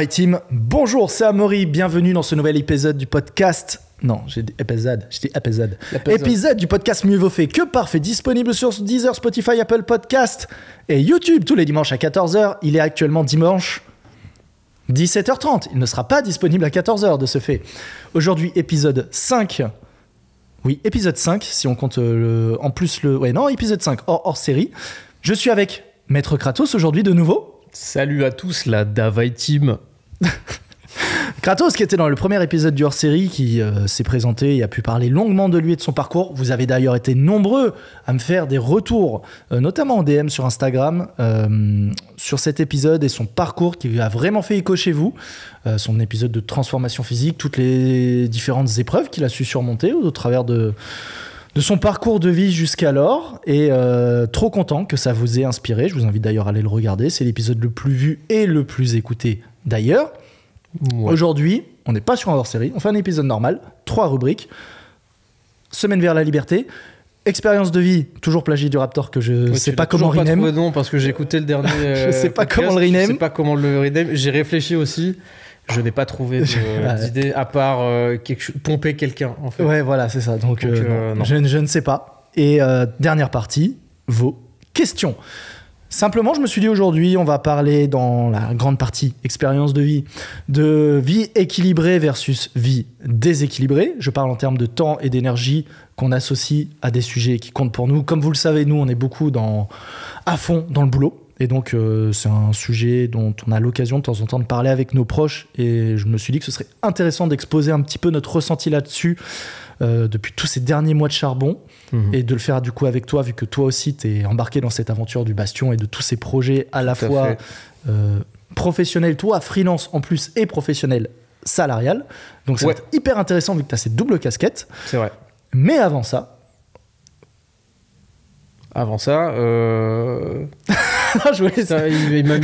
et Team, bonjour, c'est Amaury, bienvenue dans ce nouvel épisode du podcast. Non, j'ai dit épisode, j'ai dit épisode. Épisode du podcast Mieux vaut fait que parfait, disponible sur Deezer, Spotify, Apple Podcast et YouTube tous les dimanches à 14h. Il est actuellement dimanche 17h30. Il ne sera pas disponible à 14h de ce fait. Aujourd'hui, épisode 5. Oui, épisode 5, si on compte euh, en plus le. Ouais, non, épisode 5, hors, hors série. Je suis avec Maître Kratos aujourd'hui de nouveau. Salut à tous, la Davai Team. Kratos, qui était dans le premier épisode du hors-série, qui euh, s'est présenté et a pu parler longuement de lui et de son parcours. Vous avez d'ailleurs été nombreux à me faire des retours, euh, notamment en DM sur Instagram, euh, sur cet épisode et son parcours qui a vraiment fait écho chez vous. son épisode de transformation physique, toutes les différentes épreuves qu'il a su surmonter au travers de de son parcours de vie jusqu'alors. Et euh, trop content que ça vous ait inspiré. Je vous invite d'ailleurs à aller le regarder. C'est l'épisode le plus vu et le plus écouté d'ailleurs. Aujourd'hui, on n'est pas sur un hors-série. On fait un épisode normal, trois rubriques. Semaine vers la liberté, Expérience de vie, toujours plagie du Raptor que je ne sais pas comment rename. Je parce que j'ai écouté le dernier. Euh, je sais pas comment le Je sais pas comment le rename. J'ai réfléchi aussi je n'ai pas trouvé d'idée à part euh, pomper quelqu'un en fait. Ouais, voilà, c'est ça. Donc, euh, euh, Je, ne sais pas. Et dernière partie, vos questions. Simplement, je me suis dit aujourd'hui, on va parler dans la grande partie expérience de vie, de vie équilibrée versus vie déséquilibrée. Je parle en termes de temps et d'énergie qu'on associe à des sujets qui comptent pour nous. Comme vous le savez, nous, on est beaucoup dans, à fond dans le boulot et donc, euh, c'est un sujet dont on a l'occasion de temps en temps de parler avec nos proches. Et je me suis dit que ce serait intéressant d'exposer un petit peu notre ressenti là-dessus euh, depuis tous ces derniers mois de charbon mhm. et de le faire du coup avec toi, vu que toi aussi, tu es embarqué dans cette aventure du Bastion et de tous ces projets à la fois euh, professionnels, toi, freelance en plus, et professionnel salarial. Donc, ça va être hyper intéressant vu que tu as cette double casquette. C'est vrai. Mais avant ça, avant ça, il, m'a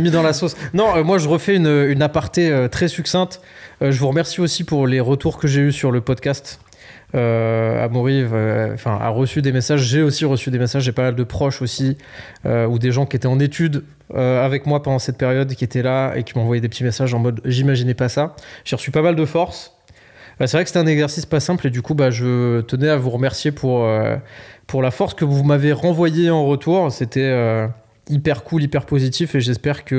mis, dans la sauce. Non, euh, moi je refais une, aparté euh, très succincte. Euh, je vous remercie aussi pour les retours que j'ai eus sur le podcast. Euh, a reçu des messages. J'ai aussi reçu des messages. J'ai pas mal de proches aussi, ou des gens qui étaient en études avec moi pendant cette période, qui étaient là et qui m'envoyaient des petits messages en mode J'imaginais pas ça. J'ai reçu pas mal de force. Bah, c'est vrai que c'était un exercice pas simple et du coup, bah, je tenais à vous remercier euh, pour, la force que vous m'avez renvoyée en retour. C'était euh, hyper cool, hyper positif et j'espère que,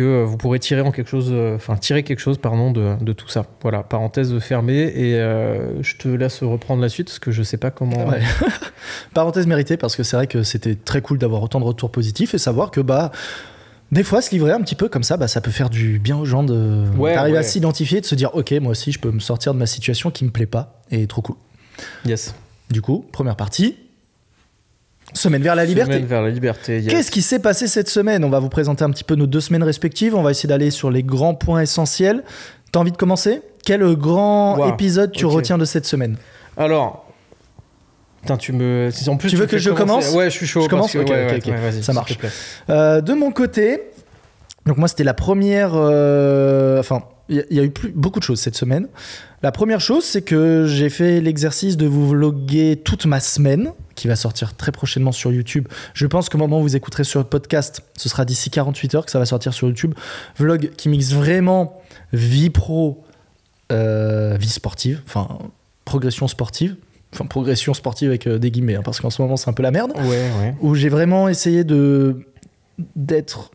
euh, vous pourrez tirer, en quelque chose, enfin, tirer quelque chose de, tout ça. Voilà, parenthèse fermée et je te laisse reprendre la suite parce que je sais pas comment. parenthèse méritée parce que c'est vrai que c'était très cool d'avoir autant de retours positifs et savoir que. bah des fois, se livrer un petit peu comme ça, bah, ça peut faire du bien aux gens de à s'identifier, de se dire ok, moi aussi, je peux me sortir de ma situation qui me plaît pas et trop cool. Yes. Du coup, première partie. Semaine vers la liberté. Semaine vers la liberté. Qu'est-ce qui s'est passé cette semaine On va vous présenter un petit peu nos deux semaines respectives. On va essayer d'aller sur les grands points essentiels. T'as envie de commencer Quel grand épisode tu retiens de cette semaine Alors, Putain, tu me. En plus, tu, veux que je commence Ouais, je suis chaud. Je commence. ok, ça marche. Euh, de mon côté, donc moi c'était la première. Euh, enfin, il y, a eu beaucoup de choses cette semaine. La première chose, c'est que j'ai fait l'exercice de vous vloguer toute ma semaine, qui va sortir très prochainement sur YouTube. Je pense qu'au moment où vous écouterez sur le podcast, ce sera d'ici 48 heures que ça va sortir sur YouTube. Vlog qui mixe vraiment vie pro, euh, vie sportive, enfin progression sportive progression sportive avec euh, des guillemets, hein, parce qu'en ce moment c'est un peu la merde, où j'ai vraiment essayé de d'être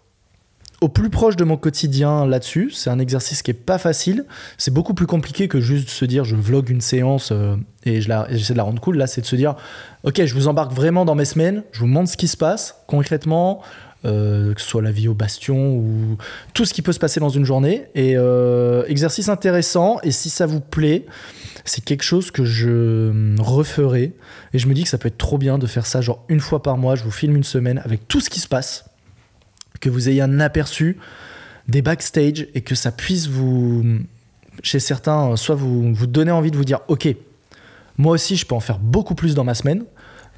au plus proche de mon quotidien là-dessus. C'est un exercice qui est pas facile. C'est beaucoup plus compliqué que juste se dire je vlog une séance euh, et j'essaie de la rendre cool. Là, c'est de se dire ok, je vous embarque vraiment dans mes semaines, je vous montre ce qui se passe concrètement, euh, que ce soit la vie au bastion ou tout ce qui peut se passer dans une journée. Et exercice intéressant. Et si ça vous plaît, c'est quelque chose que je hum, referai et je me dis que ça peut être trop bien de faire ça genre une fois par mois, je vous filme une semaine avec tout ce qui se passe, que vous ayez un aperçu des backstage et que ça puisse vous, hum, chez certains, euh, soit vous, vous donner envie de vous dire ok, moi aussi je peux en faire beaucoup plus dans ma semaine,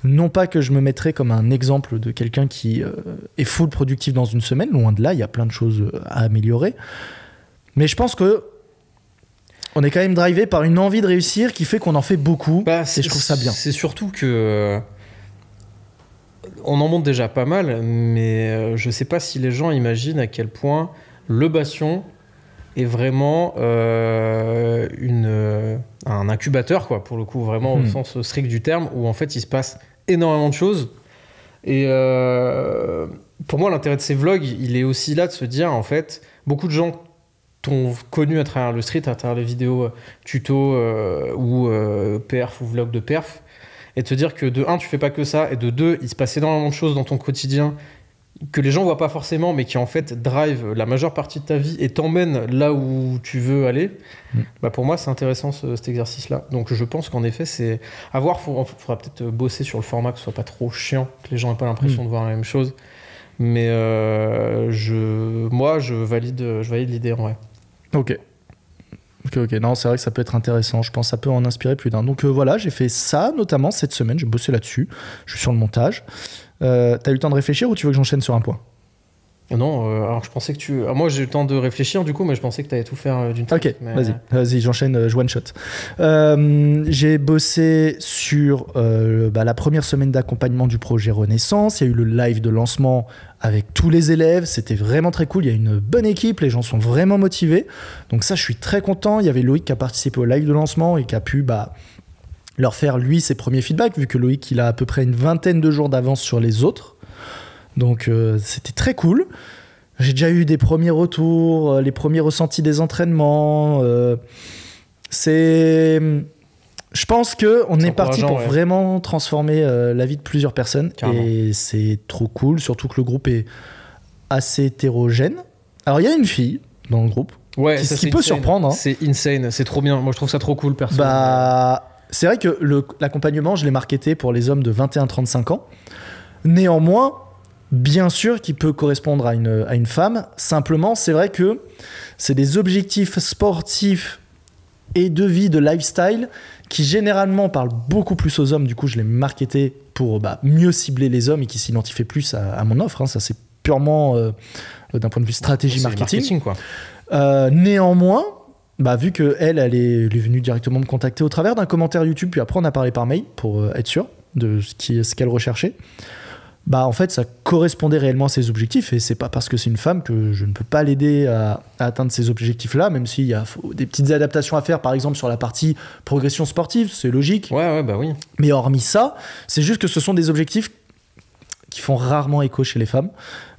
non pas que je me mettrai comme un exemple de quelqu'un qui euh, est full productif dans une semaine, loin de là, il y a plein de choses euh, à améliorer. Mais je pense que on est quand même drivé par une envie de réussir qui fait qu'on en fait beaucoup. Bah, et je trouve ça bien. C'est surtout que. Euh, on en monte déjà pas mal, mais euh, je sais pas si les gens imaginent à quel point le bastion est vraiment euh, une, un incubateur, quoi, pour le coup, vraiment au hmm. sens strict du terme, où en fait il se passe énormément de choses. Et pour moi, l'intérêt de ces vlogs, il est aussi là de se dire, en fait, beaucoup de gens t'ont connu à travers le street, à travers les vidéos euh, tuto euh, ou euh, perf ou vlog de perf, et te dire que de un, tu fais pas que ça, et de deux, il se passe énormément de choses dans ton quotidien que les gens voient pas forcément, mais qui en fait drive la majeure partie de ta vie et t'emmène là où tu veux aller, mm. bah pour moi c'est intéressant cet exercice-là. Donc je pense qu'en effet c'est à voir, faudra, faudra peut-être bosser sur le format que ce soit pas trop chiant, que les gens aient pas l'impression mm. de voir la même chose. Mais je, moi je valide, je valide l'idée en vrai. Ok. Ok, ok. Non, c'est vrai que ça peut être intéressant. Je pense que ça peut en inspirer plus d'un. Donc euh, voilà, j'ai fait ça notamment cette semaine. J'ai bossé là-dessus. Je suis sur le montage. Euh, t'as eu le temps de réfléchir ou tu veux que j'enchaîne sur un point non, euh, alors je pensais que tu. Ah, moi j'ai eu le temps de réfléchir du coup, mais je pensais que tu allais tout faire d'une traite. Ok, vas-y, vas-y, j'enchaîne, je one shot. j'ai bossé sur bah, la première semaine d'accompagnement du projet Renaissance. Il y a eu le live de lancement avec tous les élèves. C'était vraiment très cool. Il y a une bonne équipe. Les gens sont vraiment motivés. Donc ça, je suis très content. Il y avait Loïc qui a participé au live de lancement et qui a pu bah, leur faire, lui, ses premiers feedbacks, vu que Loïc, il a à peu près une vingtaine de jours d'avance sur les autres. Donc euh, c'était très cool. J'ai déjà eu des premiers retours, euh, les premiers ressentis des entraînements. Euh, c'est je pense que on est, parti pour vraiment transformer euh, la vie de plusieurs personnes et c'est trop cool, surtout que le groupe est assez hétérogène. Alors il y a une fille dans le groupe, ouais, ce qui peut surprendre. Hein. C'est insane, c'est trop bien. Moi je trouve ça trop cool perso. Bah, c'est vrai que l'accompagnement, je l'ai marketé pour les hommes de 21-35 ans. Néanmoins, bien sûr qu'il peut correspondre à une, à une femme. Simplement, c'est vrai que c'est des objectifs sportifs et de vie, de lifestyle, qui généralement parle beaucoup plus aux hommes. Du coup, je l'ai marketé pour bah, mieux cibler les hommes et qui s'identifient plus à, mon offre. Hein. Ça, c'est purement euh, d'un point de vue stratégie marketing. marketing quoi. Euh, néanmoins, bah, vu que elle, elle est, venue directement me contacter au travers d'un commentaire YouTube, puis après on a parlé par mail pour euh, être sûr de ce qu'elle ce recherchait bah en fait ça correspondait réellement à ses objectifs et c'est pas parce que c'est une femme que je ne peux pas l'aider à, atteindre ces objectifs là même s'il y a des petites adaptations à faire par exemple sur la partie progression sportive c'est logique ouais, ouais bah oui mais hormis ça c'est juste que ce sont des objectifs qui font rarement écho chez les femmes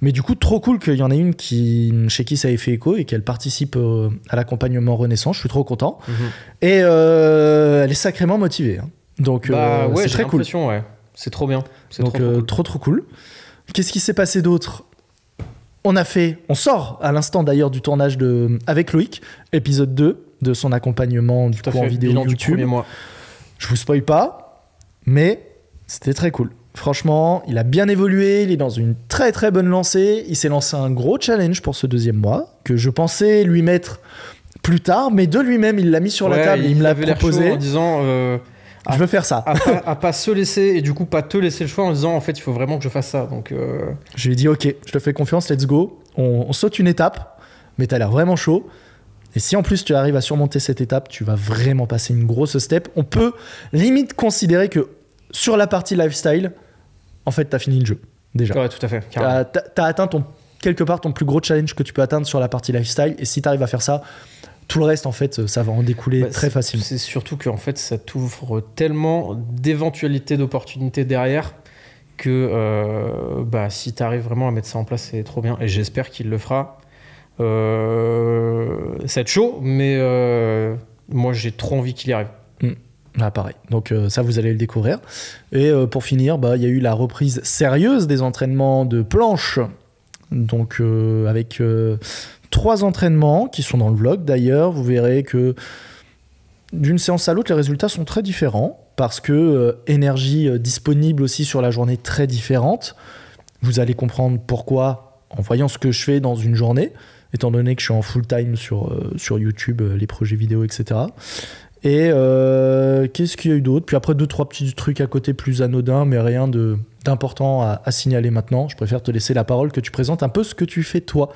mais du coup trop cool qu'il y en ait une qui chez qui ça ait fait écho et qu'elle participe euh, à l'accompagnement renaissance je suis trop content mhm. et euh, elle est sacrément motivée hein. donc bah euh, ouais, c'est très cool ouais c'est trop bien. C'est euh, trop, trop, cool. Qu'est-ce qui s'est passé d'autre On a fait, on sort à l'instant d'ailleurs du tournage de avec Loïc, épisode 2 de son accompagnement du en vidéo YouTube. Je vous spoil pas, mais c'était très cool. Franchement, il a bien évolué, il est dans une très très bonne lancée. Il s'est lancé un gros challenge pour ce deuxième mois que je pensais lui mettre plus tard, mais de lui-même, il l'a mis sur la table, et il me l'a proposé en disant euh, je veux faire ça. À, pas, pas se laisser et du coup pas te laisser le choix en disant en fait il faut vraiment que je fasse ça. Donc euh... je lui ai dit ok, je te fais confiance, let's go. On, saute une étape, mais t'as l'air vraiment chaud. Et si en plus tu arrives à surmonter cette étape, tu vas vraiment passer une grosse step. On peut limite considérer que sur la partie lifestyle, en fait t'as fini le jeu déjà. Ouais, tout à fait. T'as as atteint ton quelque part ton plus gros challenge que tu peux atteindre sur la partie lifestyle. Et si tu arrives à faire ça, tout le reste, en fait, ça va en découler bah, très facilement. C'est surtout en fait, ça t'ouvre tellement d'éventualités d'opportunités derrière que euh, bah, si tu arrives vraiment à mettre ça en place, c'est trop bien. Et j'espère qu'il le fera. c'est euh, chaud, mais euh, moi, j'ai trop envie qu'il y arrive. Hmm. Ah, pareil. Donc ça, vous allez le découvrir. Et pour finir, bah, il y a eu la reprise sérieuse des entraînements de planche. Donc avec trois entraînements qui sont dans le vlog d'ailleurs. Vous verrez que d'une séance à l'autre, les résultats sont très différents parce que euh, énergie euh, disponible aussi sur la journée très différente. Vous allez comprendre pourquoi en voyant ce que je fais dans une journée, étant donné que je suis en full time sur, euh, sur YouTube, les projets vidéo, etc. Et qu'est-ce qu'il y a eu d'autre Puis après, deux, trois petits trucs à côté plus anodins, mais rien d'important à, à signaler maintenant. Je préfère te laisser la parole, que tu présentes un peu ce que tu fais toi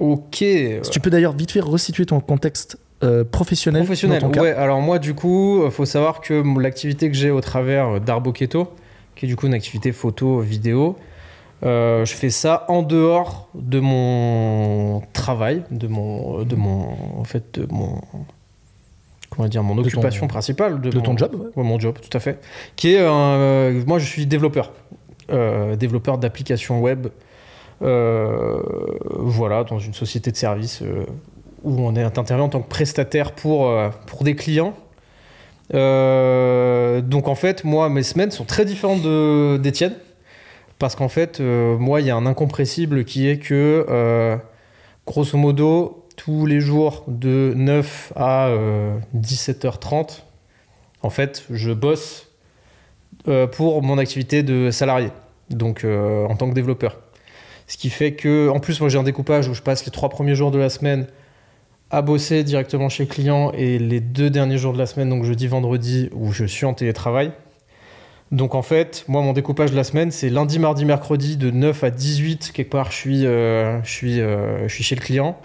Ok. Si tu peux d'ailleurs vite fait resituer ton contexte euh, professionnel. Professionnel, ouais. Alors moi, du coup, euh, faut savoir que l'activité que j'ai au travers euh, Keto qui est du coup une activité photo, vidéo, je fais ça en dehors de mon travail, de mon, de mon, en fait, mon, comment dire, mon occupation principale, de, de ton job, ouais. mon job, tout à fait. Qui est, moi, je suis développeur, développeur d'applications web euh, voilà, dans une société de service euh, où on est intervenu en tant que prestataire pour, euh, pour des clients. donc en fait, moi, mes semaines sont très différentes d'Étienne. Parce qu'en fait, moi, il y a un incompressible qui est que, grosso modo, tous les jours de 9 à 17h30, en fait, je bosse pour mon activité de salarié, donc en tant que développeur. Ce qui fait que, en plus, moi j'ai un découpage où je passe les trois premiers jours de la semaine à bosser directement chez le client et les deux derniers jours de la semaine, donc jeudi, vendredi, où je suis en télétravail. Donc en fait, moi mon découpage de la semaine, c'est lundi, mardi, mercredi de 9 à 18, quelque part je suis, euh, euh, je suis, chez le client.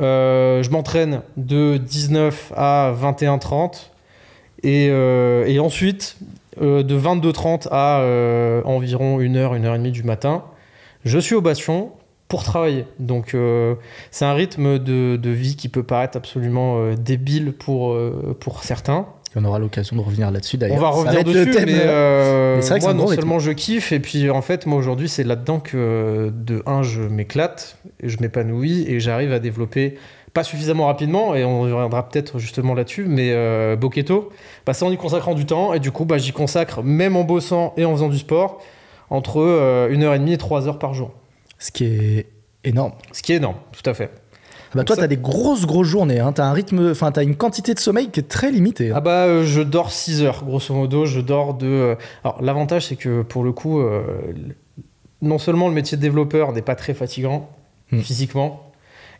Euh, je m'entraîne de 19 à 21h30 et, et ensuite de 22h30 à environ 1h, 1h30 du matin. Je suis au Bastion pour travailler. Donc euh, c'est un rythme de, vie qui peut paraître absolument euh, débile pour, euh, pour certains. on aura l'occasion de revenir là-dessus d'ailleurs. On va revenir dessus, mais, moi non seulement je kiffe, et puis en fait moi aujourd'hui c'est là-dedans que de un je m'éclate, je m'épanouis et j'arrive à développer pas suffisamment rapidement, et on reviendra peut-être justement là-dessus, mais boquetto, Boketo, bah, c'est en y consacrant du temps, et du coup bah, j'y consacre même en bossant et en faisant du sport entre 1 euh, et demie et 3 heures par jour. Ce qui est énorme. Ce qui est énorme, tout à fait. Ah bah toi, tu as des grosses, grosses journées. Hein. Tu as un rythme, enfin, as une quantité de sommeil qui est très limitée. Hein. Ah bah, euh, je dors 6 heures, grosso modo. Je dors de. Euh, alors, l'avantage, c'est que pour le coup, non seulement le métier de développeur n'est pas très fatigant hmm. physiquement,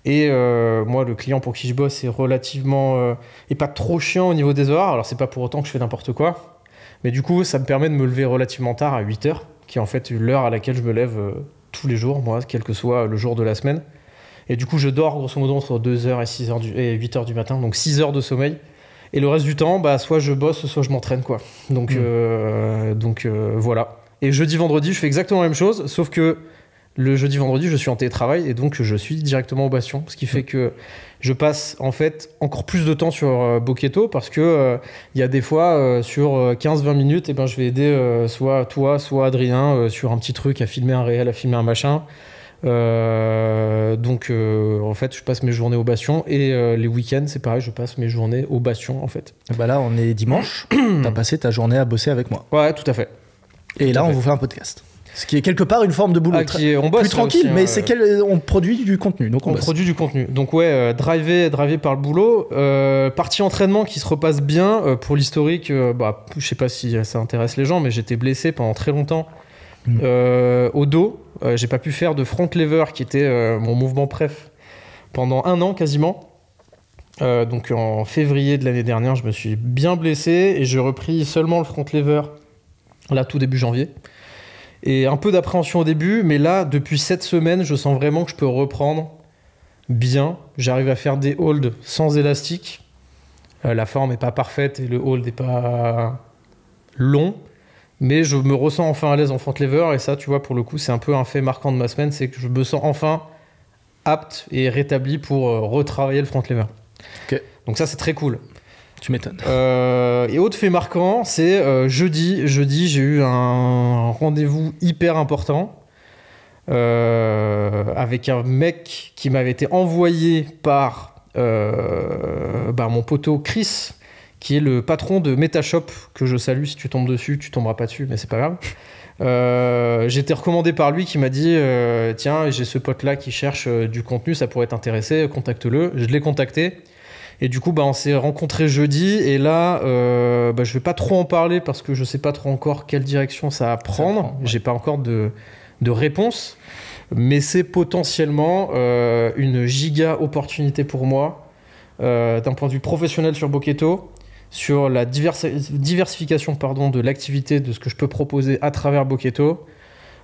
et moi, le client pour qui je bosse est relativement. et pas trop chiant au niveau des horaires. Alors, c'est pas pour autant que je fais n'importe quoi. Mais du coup, ça me permet de me lever relativement tard à 8 heures qui est en fait l'heure à laquelle je me lève euh, tous les jours, moi, quel que soit le jour de la semaine. Et du coup, je dors grosso modo entre 2h et, 6 heures et 8h du matin, donc 6 h de sommeil. Et le reste du temps, bah, soit je bosse, soit je m'entraîne. quoi. Donc, mm. euh, donc euh, voilà. Et jeudi, vendredi, je fais exactement la même chose, sauf que le jeudi, vendredi, je suis en télétravail et donc je suis directement au Bastion. Ce qui fait mm. que je passe en fait encore plus de temps sur euh, parce que euh, il y a des fois euh, sur 15-20 euh, minutes, eh ben, je vais aider soit toi, soit Adrien sur un petit truc à filmer un réel, à filmer un machin. donc en fait, je passe mes journées au Bastion et les week-ends, c'est pareil, je passe mes journées au Bastion en fait. bah là, on est dimanche, t'as passé ta journée à bosser avec moi. Ouais, tout à fait. Et là, on vous fait un podcast. Ce qui est quelque part une forme de boulot. on plus tranquille, mais c'est on produit du contenu. Donc on, produit du contenu. Donc ouais, euh, driver, par le boulot. Euh, partie entraînement qui se repasse bien. Euh, pour l'historique, bah, je sais pas si ça intéresse les gens, mais j'étais blessé pendant très longtemps. Mm. au dos. j'ai pas pu faire de front lever qui était mon mouvement préf pendant un an quasiment. donc en février de l'année dernière, je me suis bien blessé et j'ai repris seulement le front lever là tout début janvier. Et un peu d'appréhension au début, mais là, depuis cette semaine, je sens vraiment que je peux reprendre bien. J'arrive à faire des holds sans élastique. Euh, la forme n'est pas parfaite et le hold n'est pas long. Mais je me ressens enfin à l'aise en front lever. Et ça, tu vois, pour le coup, c'est un peu un fait marquant de ma semaine. C'est que je me sens enfin apte et rétabli pour euh, retravailler le front lever. Donc ça, c'est très cool. Tu m'étonnes. Euh, et autre fait marquant, c'est euh, jeudi. Jeudi, j'ai eu un rendez-vous hyper important euh, avec un mec qui m'avait été envoyé par bah, mon poteau Chris, qui est le patron de Metashop, que je salue. Si tu tombes dessus, tu tomberas pas dessus, mais c'est pas grave. Euh, j'étais recommandé par lui qui m'a dit Tiens, j'ai ce pote là qui cherche du contenu, ça pourrait t'intéresser, contacte-le. Je l'ai contacté. Et du coup, bah, on s'est rencontrés jeudi. Et là, euh, bah, je vais pas trop en parler parce que je sais pas trop encore quelle direction ça va prendre. n'ai J'ai pas encore de, de réponse. Mais c'est potentiellement euh, une giga opportunité pour moi euh, d'un point de vue professionnel sur Boketo, sur la diversification pardon, de l'activité, de ce que je peux proposer à travers Boketo.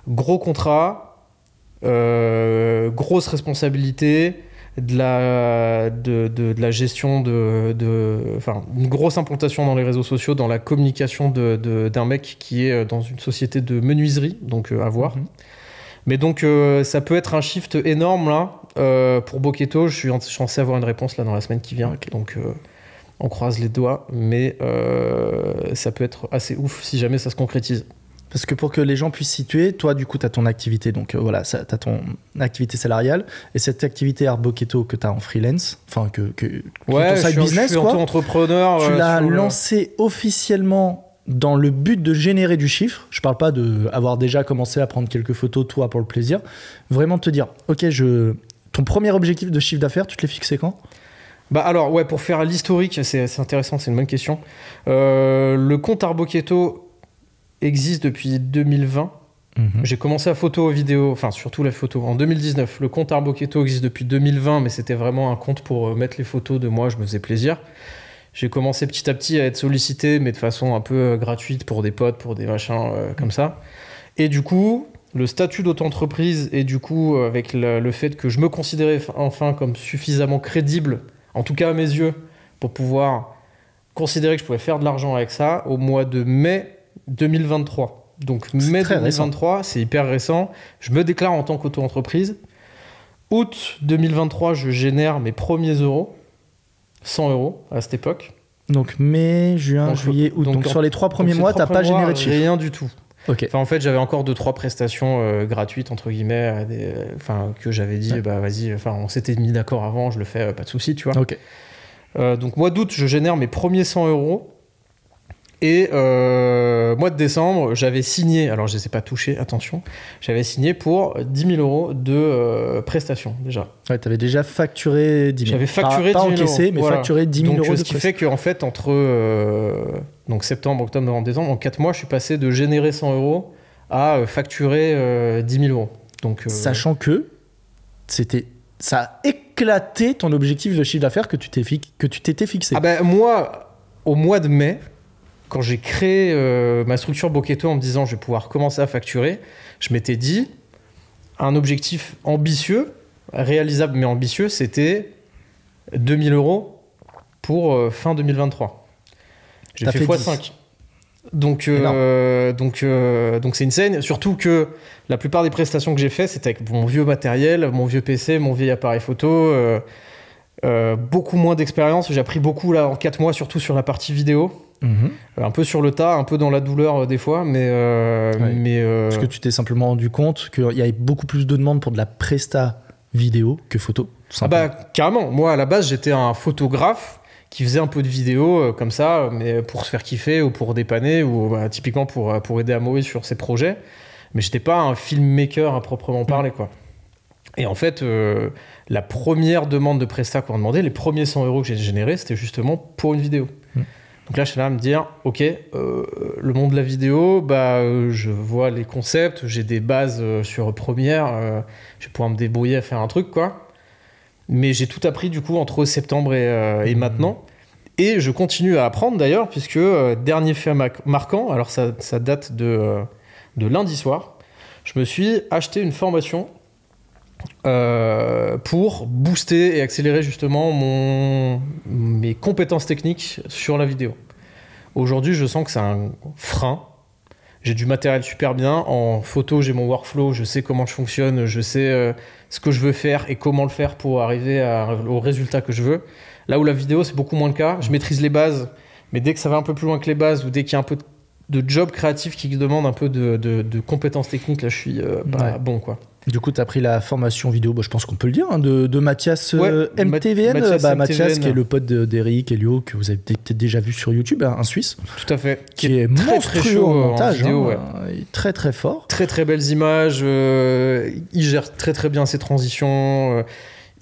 Gros contrat, euh, grosse responsabilité, de la, de, de, la gestion de, Enfin, une grosse implantation dans les réseaux sociaux, dans la communication d'un mec qui est euh, dans une société de menuiserie, donc euh, à voir. Mhm. Mais donc, euh, ça peut être un shift énorme là. pour Boketo, je suis censé avoir une réponse là dans la semaine qui vient. Donc, on croise les doigts, mais ça peut être assez ouf si jamais ça se concrétise. Parce que pour que les gens puissent situer, toi, du coup, tu as ton activité, donc euh, voilà, tu as ton activité salariale, et cette activité Arboketo que tu as en freelance, enfin, que, que, que ouais, ton side business, je suis entrepreneur, tu euh, l'as lancé officiellement dans le but de générer du chiffre. Je parle pas de avoir déjà commencé à prendre quelques photos, toi, pour le plaisir. Vraiment te dire, ok, je... ton premier objectif de chiffre d'affaires, tu te l'es fixé quand bah alors ouais pour faire l'historique c'est intéressant c'est une bonne question euh, le compte Arboqueto, existe depuis 2020. Mhm. J'ai commencé à photo vidéo, enfin surtout la photo, en 2019. Le compte Arboketo existe depuis 2020, mais c'était vraiment un compte pour euh, mettre les photos de moi, je me faisais plaisir. J'ai commencé petit à petit à être sollicité, mais de façon un peu euh, gratuite pour des potes, pour des machins euh, comme ça. Et du coup, le statut d'auto-entreprise et du coup, avec le, fait que je me considérais enfin comme suffisamment crédible, en tout cas à mes yeux, pour pouvoir considérer que je pouvais faire de l'argent avec ça, au mois de mai 2023. Donc mai 2023, c'est hyper récent. Je me déclare en tant qu'auto-entreprise. Août 2023, je génère mes premiers euros, 100 euros à cette époque. Donc mai, juin, juillet, août. Donc, sur les trois premiers mois, t'as pas généré de Rien du tout. Ok. en fait, j'avais encore deux trois prestations euh, gratuites entre guillemets, enfin que j'avais dit, bah vas-y, enfin on s'était mis d'accord avant, je le fais, euh, pas de souci, tu vois. Euh, donc mois d'août, je génère mes premiers 100 euros. Et euh, mois de décembre, j'avais signé, alors je ne les ai pas touchés, attention, j'avais signé pour 10 000 euros de euh, prestations déjà. Ouais, tu avais déjà facturé 10 000 J'avais facturé pas, 000 pas encaissé, euros. mais facturé 10 000 donc, euros. Ce qui fait qu'en fait, entre euh, donc septembre, octobre, novembre, décembre, en 4 mois, je suis passé de générer 100 euros à facturer 10 000 euros. Sachant que ça a éclaté ton objectif de chiffre d'affaires que tu t'étais fixé. Ah ben, moi, au mois de mai, quand j'ai créé euh, ma structure Boketo en me disant je vais pouvoir commencer à facturer, je m'étais dit un objectif ambitieux, réalisable mais ambitieux, c'était 2000 euros pour euh, fin 2023. J'ai fait, x5. Donc, euh, donc, donc c'est une scène. Surtout que la plupart des prestations que j'ai fait, c'était avec mon vieux matériel, mon vieux PC, mon vieil appareil photo. beaucoup moins d'expérience. J'ai appris beaucoup là en 4 mois, surtout sur la partie vidéo. Mhm. Euh, un peu sur le tas, un peu dans la douleur euh, des fois, euh, mais. Euh, Parce que tu t'es simplement rendu compte qu'il y avait beaucoup plus de demandes pour de la presta vidéo que photo. Ah bah carrément. Moi à la base j'étais un photographe qui faisait un peu de vidéo comme ça, mais pour se faire kiffer ou pour dépanner ou bah, typiquement pour aider à Moé sur ses projets. Mais j'étais pas un filmmaker à proprement parler mm. quoi. Et en fait, la première demande de Presta qu'on m'a demandé, les premiers 100 euros que j'ai générés, c'était justement pour une vidéo. Mm. Donc là, je suis là à me dire, ok, euh, le monde de la vidéo, bah, euh, je vois les concepts, j'ai des bases euh, sur Première, je vais pouvoir me débrouiller à faire un truc, quoi. Mais j'ai tout appris du coup entre septembre et, mmh. maintenant. Et je continue à apprendre d'ailleurs, puisque dernier fait marquant, alors ça, date de, de lundi soir, je me suis acheté une formation euh, pour booster et accélérer justement mon, mes compétences techniques sur la vidéo. Aujourd'hui, je sens que c'est un frein. J'ai du matériel super bien. En photo, j'ai mon workflow, je sais comment je fonctionne, je sais euh, ce que je veux faire et comment le faire pour arriver à, au résultat que je veux. Là où la vidéo, c'est beaucoup moins le cas. Je maîtrise les bases, mais dès que ça va un peu plus loin que les bases ou dès qu'il y a un peu de job créatif qui demande un peu de, compétences techniques, là, je suis euh, bon, quoi. Du coup, tu as pris la formation vidéo, je pense qu'on peut le dire, hein, de, de, Mathias euh, MTVN. Mathias, bah, qui est le pote d'Eric Léo, que vous avez peut-être déjà vu sur YouTube, hein, un Suisse. Tout à fait. Qui, est, très, monstrueux très chaud en montage. vidéo, hein, Très, très fort. Très, très belles images. Euh, il gère très, très bien ses transitions. Euh,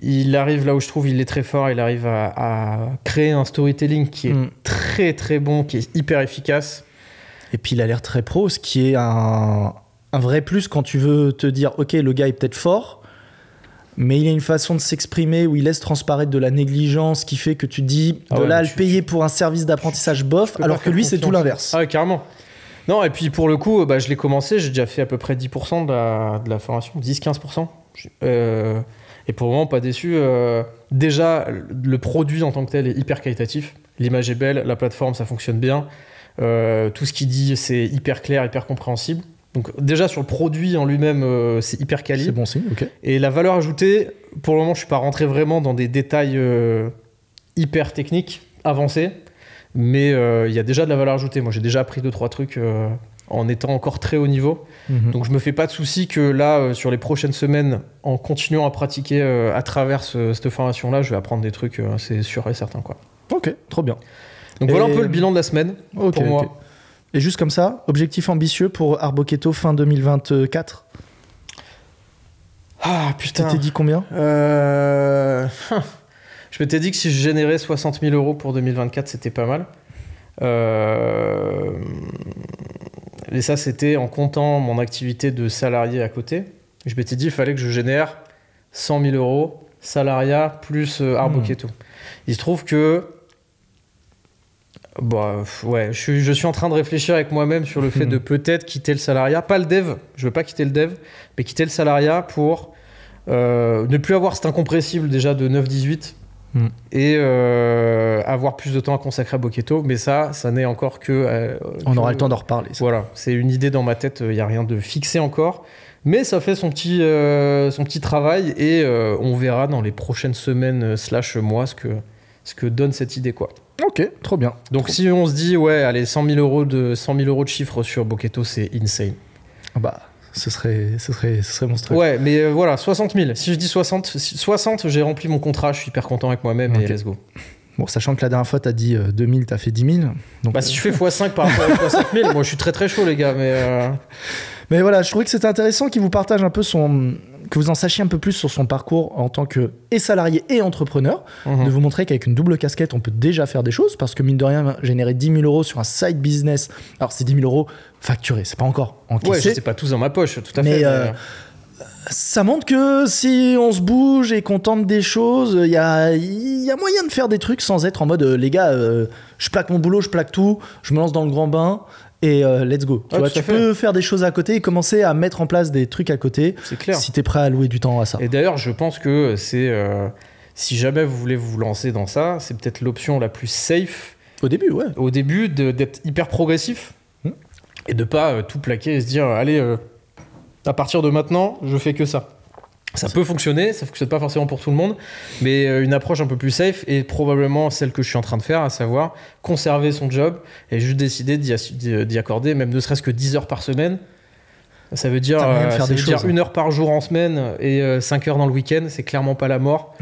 il arrive là où je trouve, il est très fort. Il arrive à, créer un storytelling qui est mm. très, très bon, qui est hyper efficace. Et puis, il a l'air très pro, ce qui est un un vrai plus quand tu veux te dire, ok, le gars est peut-être fort, mais il a une façon de s'exprimer où il laisse transparaître de la négligence qui fait que tu dis ah de le payer pour un service d'apprentissage bof alors que lui c'est tout l'inverse. Ah carrément. Non, et puis pour le coup, bah, je l'ai commencé, j'ai déjà fait à peu près 10% de la, formation, 10-15%. Euh, et pour le moment, pas déçu. Euh, déjà, le produit en tant que tel est hyper qualitatif. L'image est belle, la plateforme ça fonctionne bien. Euh, tout ce qu'il dit c'est hyper clair, hyper compréhensible. Donc déjà sur le produit en lui-même, euh, c'est hyper quali. C'est bon signe, ok. Et la valeur ajoutée, pour le moment, je suis pas rentré vraiment dans des détails euh, hyper techniques, avancés, mais euh, il y a déjà de la valeur ajoutée. Moi, j'ai déjà appris deux trois trucs en étant encore très haut niveau. Mhm. Donc je me fais pas de souci que là, sur les prochaines semaines, en continuant à pratiquer à travers cette formation-là, je vais apprendre des trucs, c'est sûr et certain quoi. Ok, trop bien. Donc voilà un peu le bilan de la semaine pour moi. Et juste comme ça, objectif ambitieux pour Arboketo fin 2024 Ah putain. Tu t'es dit combien euh, Je m'étais dit que si je générais 60 000 euros pour 2024, c'était pas mal. Euh, et ça, c'était en comptant mon activité de salarié à côté. Je m'étais dit qu'il fallait que je génère 100 000 euros salariat plus euh, Arboketo. Hmm. Il se trouve que bah, ouais, je suis, je suis, en train de réfléchir avec moi-même sur le fait de peut-être quitter le salariat. Pas le dev, je veux pas quitter le dev, mais quitter le salariat pour euh, ne plus avoir cet incompressible déjà de 9-18 hmm. et euh, avoir plus de temps à consacrer à Boketo. Mais ça, ça n'est encore que. Euh, on aura le temps d'en reparler. Voilà, c'est une idée dans ma tête, il n'y a rien de fixé encore. Mais ça fait son petit, son petit travail et on verra dans les prochaines semaines slash mois ce que, ce que donne cette idée, quoi. Ok, trop bien. Donc si on se dit, ouais, allez, 100 000 euros de, 100 000 euros de chiffre sur Boketo, c'est insane. Ah bah, ce serait, ce serait, ce serait monstrueux. Ouais, mais euh, voilà, 60 000. Si je dis 60, 60 j'ai rempli mon contrat, je suis hyper content avec moi-même et let's go. Bon, sachant que la dernière fois, t'as dit 2 euh, tu t'as fait 10 000. Donc, bah, si je fais x5 par rapport à 60 000, moi, je suis très très chaud, les gars, mais... Euh. Mais voilà, je trouvais que c'était intéressant qu'il vous partage un peu son que vous en sachiez un peu plus sur son parcours en tant que et salarié et entrepreneur, mhm. de vous montrer qu'avec une double casquette, on peut déjà faire des choses, parce que mine de rien, générer 10 000 euros sur un side business, alors c'est 10 000 euros facturés, c'est pas encore encaissé. Ouais, c'est pas tous dans ma poche, tout à fait. mais euh, ça montre que si on se bouge et qu'on tente des choses, il y a, moyen de faire des trucs sans être en mode euh, les gars, euh, je plaque mon boulot, je plaque tout, je me lance dans le grand bain et euh, let's go. Tu, peux faire des choses à côté et commencer à mettre en place des trucs à côté. si clair. Si t'es prêt à louer du temps à ça. Et d'ailleurs, je pense que c'est. Euh, si jamais vous voulez vous lancer dans ça, c'est peut-être l'option la plus safe. Au début, ouais. Au début, d'être hyper progressif hmm. et de pas euh, tout plaquer et se dire allez, à partir de maintenant, je fais que ça. Ça peut fonctionner, ça fonctionne pas forcément pour tout le monde, mais euh, une approche un peu plus safe est probablement celle que je suis en train de faire, à savoir conserver son job et juste décider d'y euh, accorder, même ne serait-ce que 10 heures par semaine. Ça veut dire, euh, hein. une heure par jour en semaine et 5 heures dans le week-end, c'est clairement pas la mort.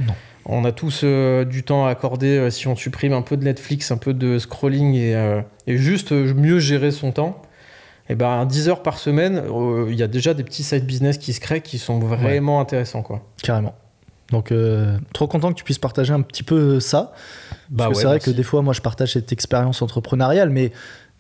On a tous du temps à accorder si on supprime un peu de Netflix, un peu de scrolling et juste mieux gérer son temps et eh ben 10 heures par semaine, euh, il y a déjà des petits side business qui se créent qui sont vraiment intéressants. Quoi. Carrément. Donc, euh, trop content que tu puisses partager un petit peu euh, ça. Bah parce que c'est vrai que des fois, moi, je partage cette expérience entrepreneuriale, mais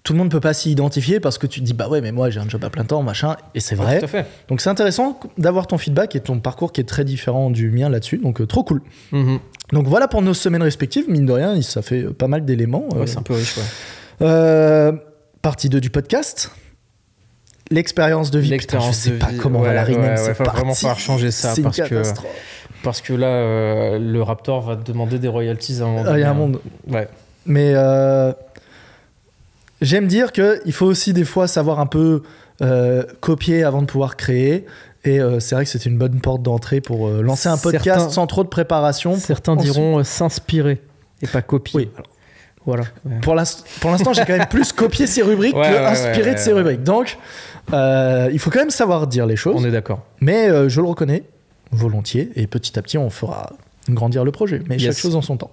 tout le monde ne peut pas s'y identifier parce que tu te dis, bah ouais, mais moi, j'ai un job à plein temps, machin, et c'est ah, vrai. Tout à fait. Donc, c'est intéressant d'avoir ton feedback et ton parcours qui est très différent du mien là-dessus. Donc, trop cool. Mm-hmm. Donc, voilà pour nos semaines respectives. Mine de rien, ça fait pas mal d'éléments. Ouais, c'est un peu riche, Partie 2 du podcast. L'expérience de vie, je je sais pas comment on va la faut vraiment pas changer ça parce que parce que là euh, le Raptor va demander des royalties à un moment. Ah, il y a un monde. Hein. Mais euh, j'aime dire que il faut aussi des fois savoir un peu euh, copier avant de pouvoir créer. Et c'est vrai que c'est une bonne porte d'entrée pour lancer un podcast sans trop de préparation. Certains diront s'inspirer et pas copier. Oui, voilà. Pour l'instant, j'ai quand même plus copié ces rubriques que inspiré de ces rubriques. Donc, euh, il faut quand même savoir dire les choses. On est d'accord. Mais euh, je le reconnais volontiers et petit à petit, on fera grandir le projet. Mais chaque chose en son temps.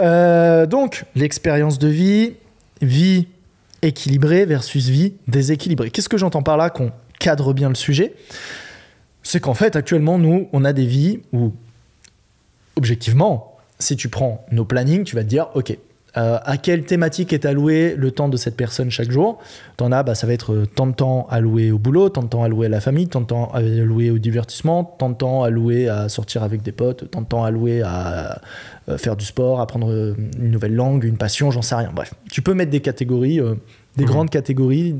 Euh, donc, l'expérience de vie, vie équilibrée versus vie déséquilibrée. Qu'est-ce que j'entends par là qu'on cadre bien le sujet C'est qu'en fait, actuellement, nous, on a des vies où, objectivement, si tu prends nos plannings, tu vas te dire, OK, euh, à quelle thématique est alloué le temps de cette personne chaque jour. T'en as, bah, ça va être euh, tant de temps alloué au boulot, tant de temps alloué à la famille, tant de temps alloué au divertissement, tant de temps alloué à sortir avec des potes, tant de temps alloué à euh, faire du sport, apprendre une nouvelle langue, une passion, j'en sais rien. Bref, tu peux mettre des catégories, des mhm. grandes catégories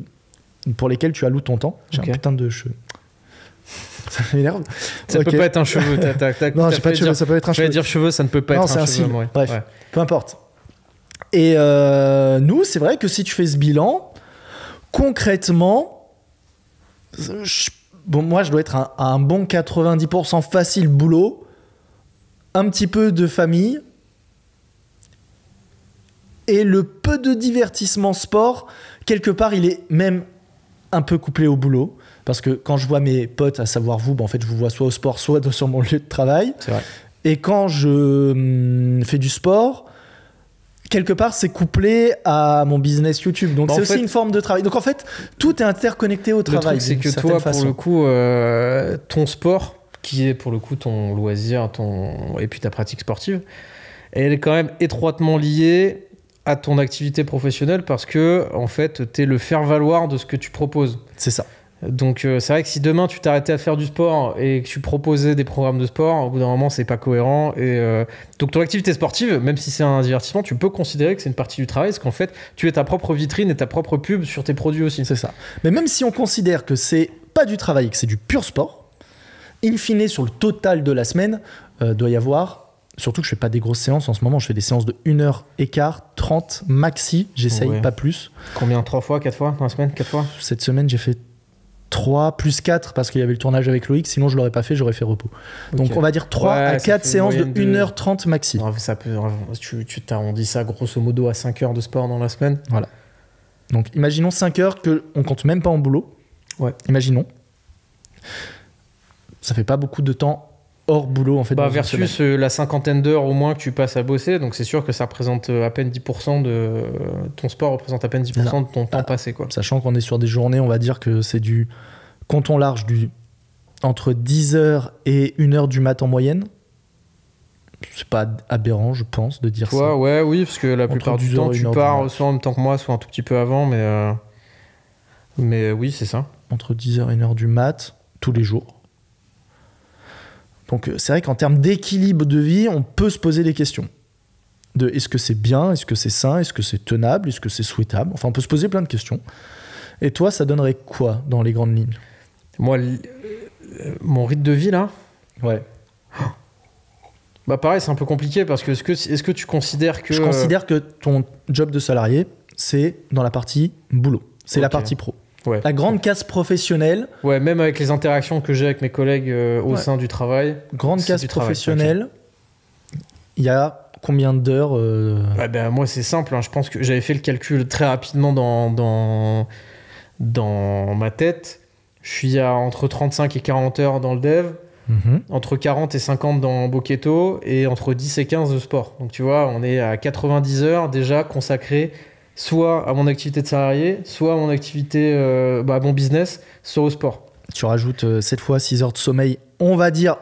pour lesquelles tu alloues ton temps. J'ai un putain de cheveux Ça m'énerve. Ça peut pas être un cheveu. pas de ça peut cheveu. dire cheveux, ça ne peut pas être un, cheveu. Bref, peu importe. Et euh, nous, c'est vrai que si tu fais ce bilan, concrètement, bon, moi, je dois être un, un bon 90% facile boulot, un petit peu de famille, et le peu de divertissement sport, quelque part, il est même un peu couplé au boulot. Parce que quand je vois mes potes, à savoir vous, ben en fait, je vous vois soit au sport, soit sur mon lieu de travail. Et quand je hum, fais du sport, quelque part, c'est couplé à mon business YouTube. Donc, bah, c'est aussi une forme de travail. Donc, en fait, tout est interconnecté au travail. c'est que toi, pour le coup, euh, ton sport, qui est pour le coup ton loisir, ton... et puis ta pratique sportive, elle est quand même étroitement liée à ton activité professionnelle parce que, en fait, tu es le faire-valoir de ce que tu proposes. C'est ça. Donc euh, c'est vrai que si demain tu t'arrêtais à faire du sport et que tu proposais des programmes de sport, au bout d'un moment c'est pas cohérent. Et euh, donc ton activité sportive, même si c'est un divertissement, tu peux considérer que c'est une partie du travail, parce qu'en fait tu es ta propre vitrine et ta propre pub sur tes produits aussi. C'est ça. Mais même si on considère que c'est pas du travail, que c'est du pur sport, in fine sur le total de la semaine euh, doit y avoir Surtout que je fais pas des grosses séances en ce moment, je fais des séances de 1 h quart, 30 maxi, j'essaye pas plus. Combien 3 fois, 4 fois dans la semaine 4 fois Cette semaine j'ai fait 3 plus 4 parce qu'il y avait le tournage avec Loïc, sinon je l'aurais pas fait, j'aurais fait repos. Donc on va dire 3 à 4 séances de 1h30 maxi. Non, ça peut, euh, tu t'arrondis ça grosso modo à 5 heures de sport dans la semaine. Voilà. Donc imaginons 5 heures que on compte même pas en boulot. Ouais. Imaginons. Ça fait pas beaucoup de temps hors boulot en fait. Bah, versus euh, la cinquantaine d'heures au moins que tu passes à bosser, donc c'est sûr que ça représente euh, à peine 10% de euh, ton sport représente à peine 10% de ton temps ah. passé quoi. Sachant qu'on est sur des journées, on va dire que c'est du comptons large du entre 10h et 1h du mat en moyenne. C'est pas aberrant, je pense, de dire Toi, ça. Ouais, oui, parce que la plupart du temps, tu pars soit en même temps que moi, soit un tout petit peu avant, mais, mais oui, c'est ça. Entre 10h et 1h du mat, tous les jours. Donc euh, c'est vrai qu'en termes d'équilibre de vie, on peut se poser des questions. De est-ce que c'est bien, est-ce que c'est sain, est-ce que c'est tenable, est-ce que c'est souhaitable Enfin, on peut se poser plein de questions. Et toi, ça donnerait quoi dans les grandes lignes Moi, euh, mon rythme de vie, là Ouais. Bah pareil, c'est un peu compliqué parce que est-ce que, que tu considères que... Je considère que ton job de salarié, c'est dans la partie boulot. C'est la partie pro. La grande casse professionnelle. Ouais, même avec les interactions que j'ai avec mes collègues euh, au sein du travail. Grande casse professionnelle. Il y a combien d'heures euh, ah ben, Moi, c'est simple. Hein. Je pense que j'avais fait le calcul très rapidement dans, dans, dans ma tête. Je suis à entre 35 et 40 heures dans le dev. Mhm. entre 40 et 50 dans Boketo et entre 10 et 15 de sport. Donc tu vois, on est à 90 heures déjà consacrées soit à mon activité de salarié, soit à mon activité, euh, bah, à mon business, soit au sport. Tu rajoutes euh, cette fois 6 heures de sommeil, on va dire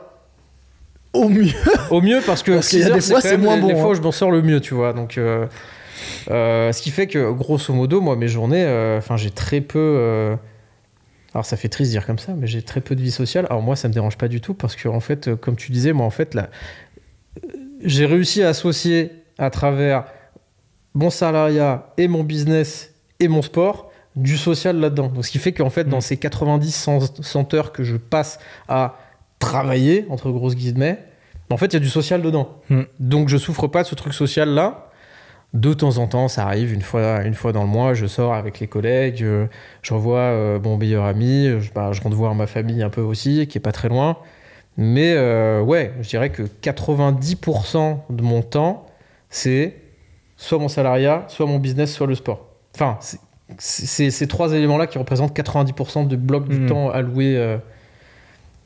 au mieux. au mieux parce que parce 6 heures, c'est moins bon. Des fois, hein. je m'en sors le mieux, tu vois. Donc, euh, ce qui fait que, grosso modo, moi, mes journées, enfin, j'ai très peu. alors ça fait triste de dire comme ça, mais j'ai très peu de vie sociale. Alors moi, ça me dérange pas du tout parce que en fait, comme tu disais, moi en fait là, j'ai réussi à associer à travers mon salariat et mon business et mon sport du social là-dedans. Donc, ce qui fait qu'en fait, dans mm. ces 90-100 heures que je passe à travailler, entre grosses guillemets, en fait, il y a du social dedans. Mm. Donc, je souffre pas de ce truc social-là. De temps en temps, ça arrive, une fois, une fois dans le mois, je sors avec les collègues, euh, je revois euh, mon meilleur ami, bah, je, rentre voir ma famille un peu aussi, qui est pas très loin. Mais euh, ouais, je dirais que 90% de mon temps, c'est soit mon salariat, soit mon business, soit le sport. Enfin, c'est ces trois éléments-là qui représentent 90% du bloc du mmh. temps alloué, euh,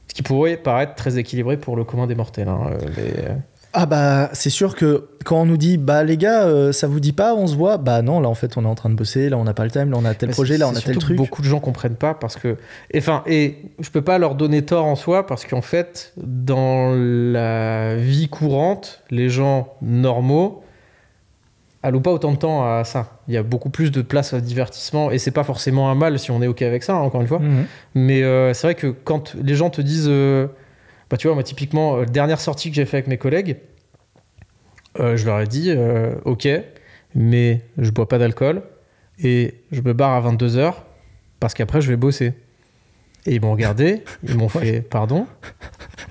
ce qui pourrait paraître très équilibré pour le commun des mortels. Hein, euh, euh. Ah bah c'est sûr que quand on nous dit bah les gars ça vous dit pas on se voit bah non là en fait on est en train de bosser là on n'a pas le time là on a tel projet là on a tel truc beaucoup de gens comprennent pas parce que enfin et, et je peux pas leur donner tort en soi parce qu'en fait dans la vie courante les gens normaux alloue pas autant de temps à ça. Il y a beaucoup plus de place à divertissement et c'est pas forcément un mal si on est ok avec ça, hein, encore une fois. Mhm. Mais euh, c'est vrai que quand les gens te disent, euh, bah tu vois, moi typiquement, la euh, dernière sortie que j'ai fait avec mes collègues, je leur ai dit, ok, mais je bois pas d'alcool et je me barre à 22 h parce qu'après je vais bosser. Et ils m'ont regardé, ils m'ont fait, pardon.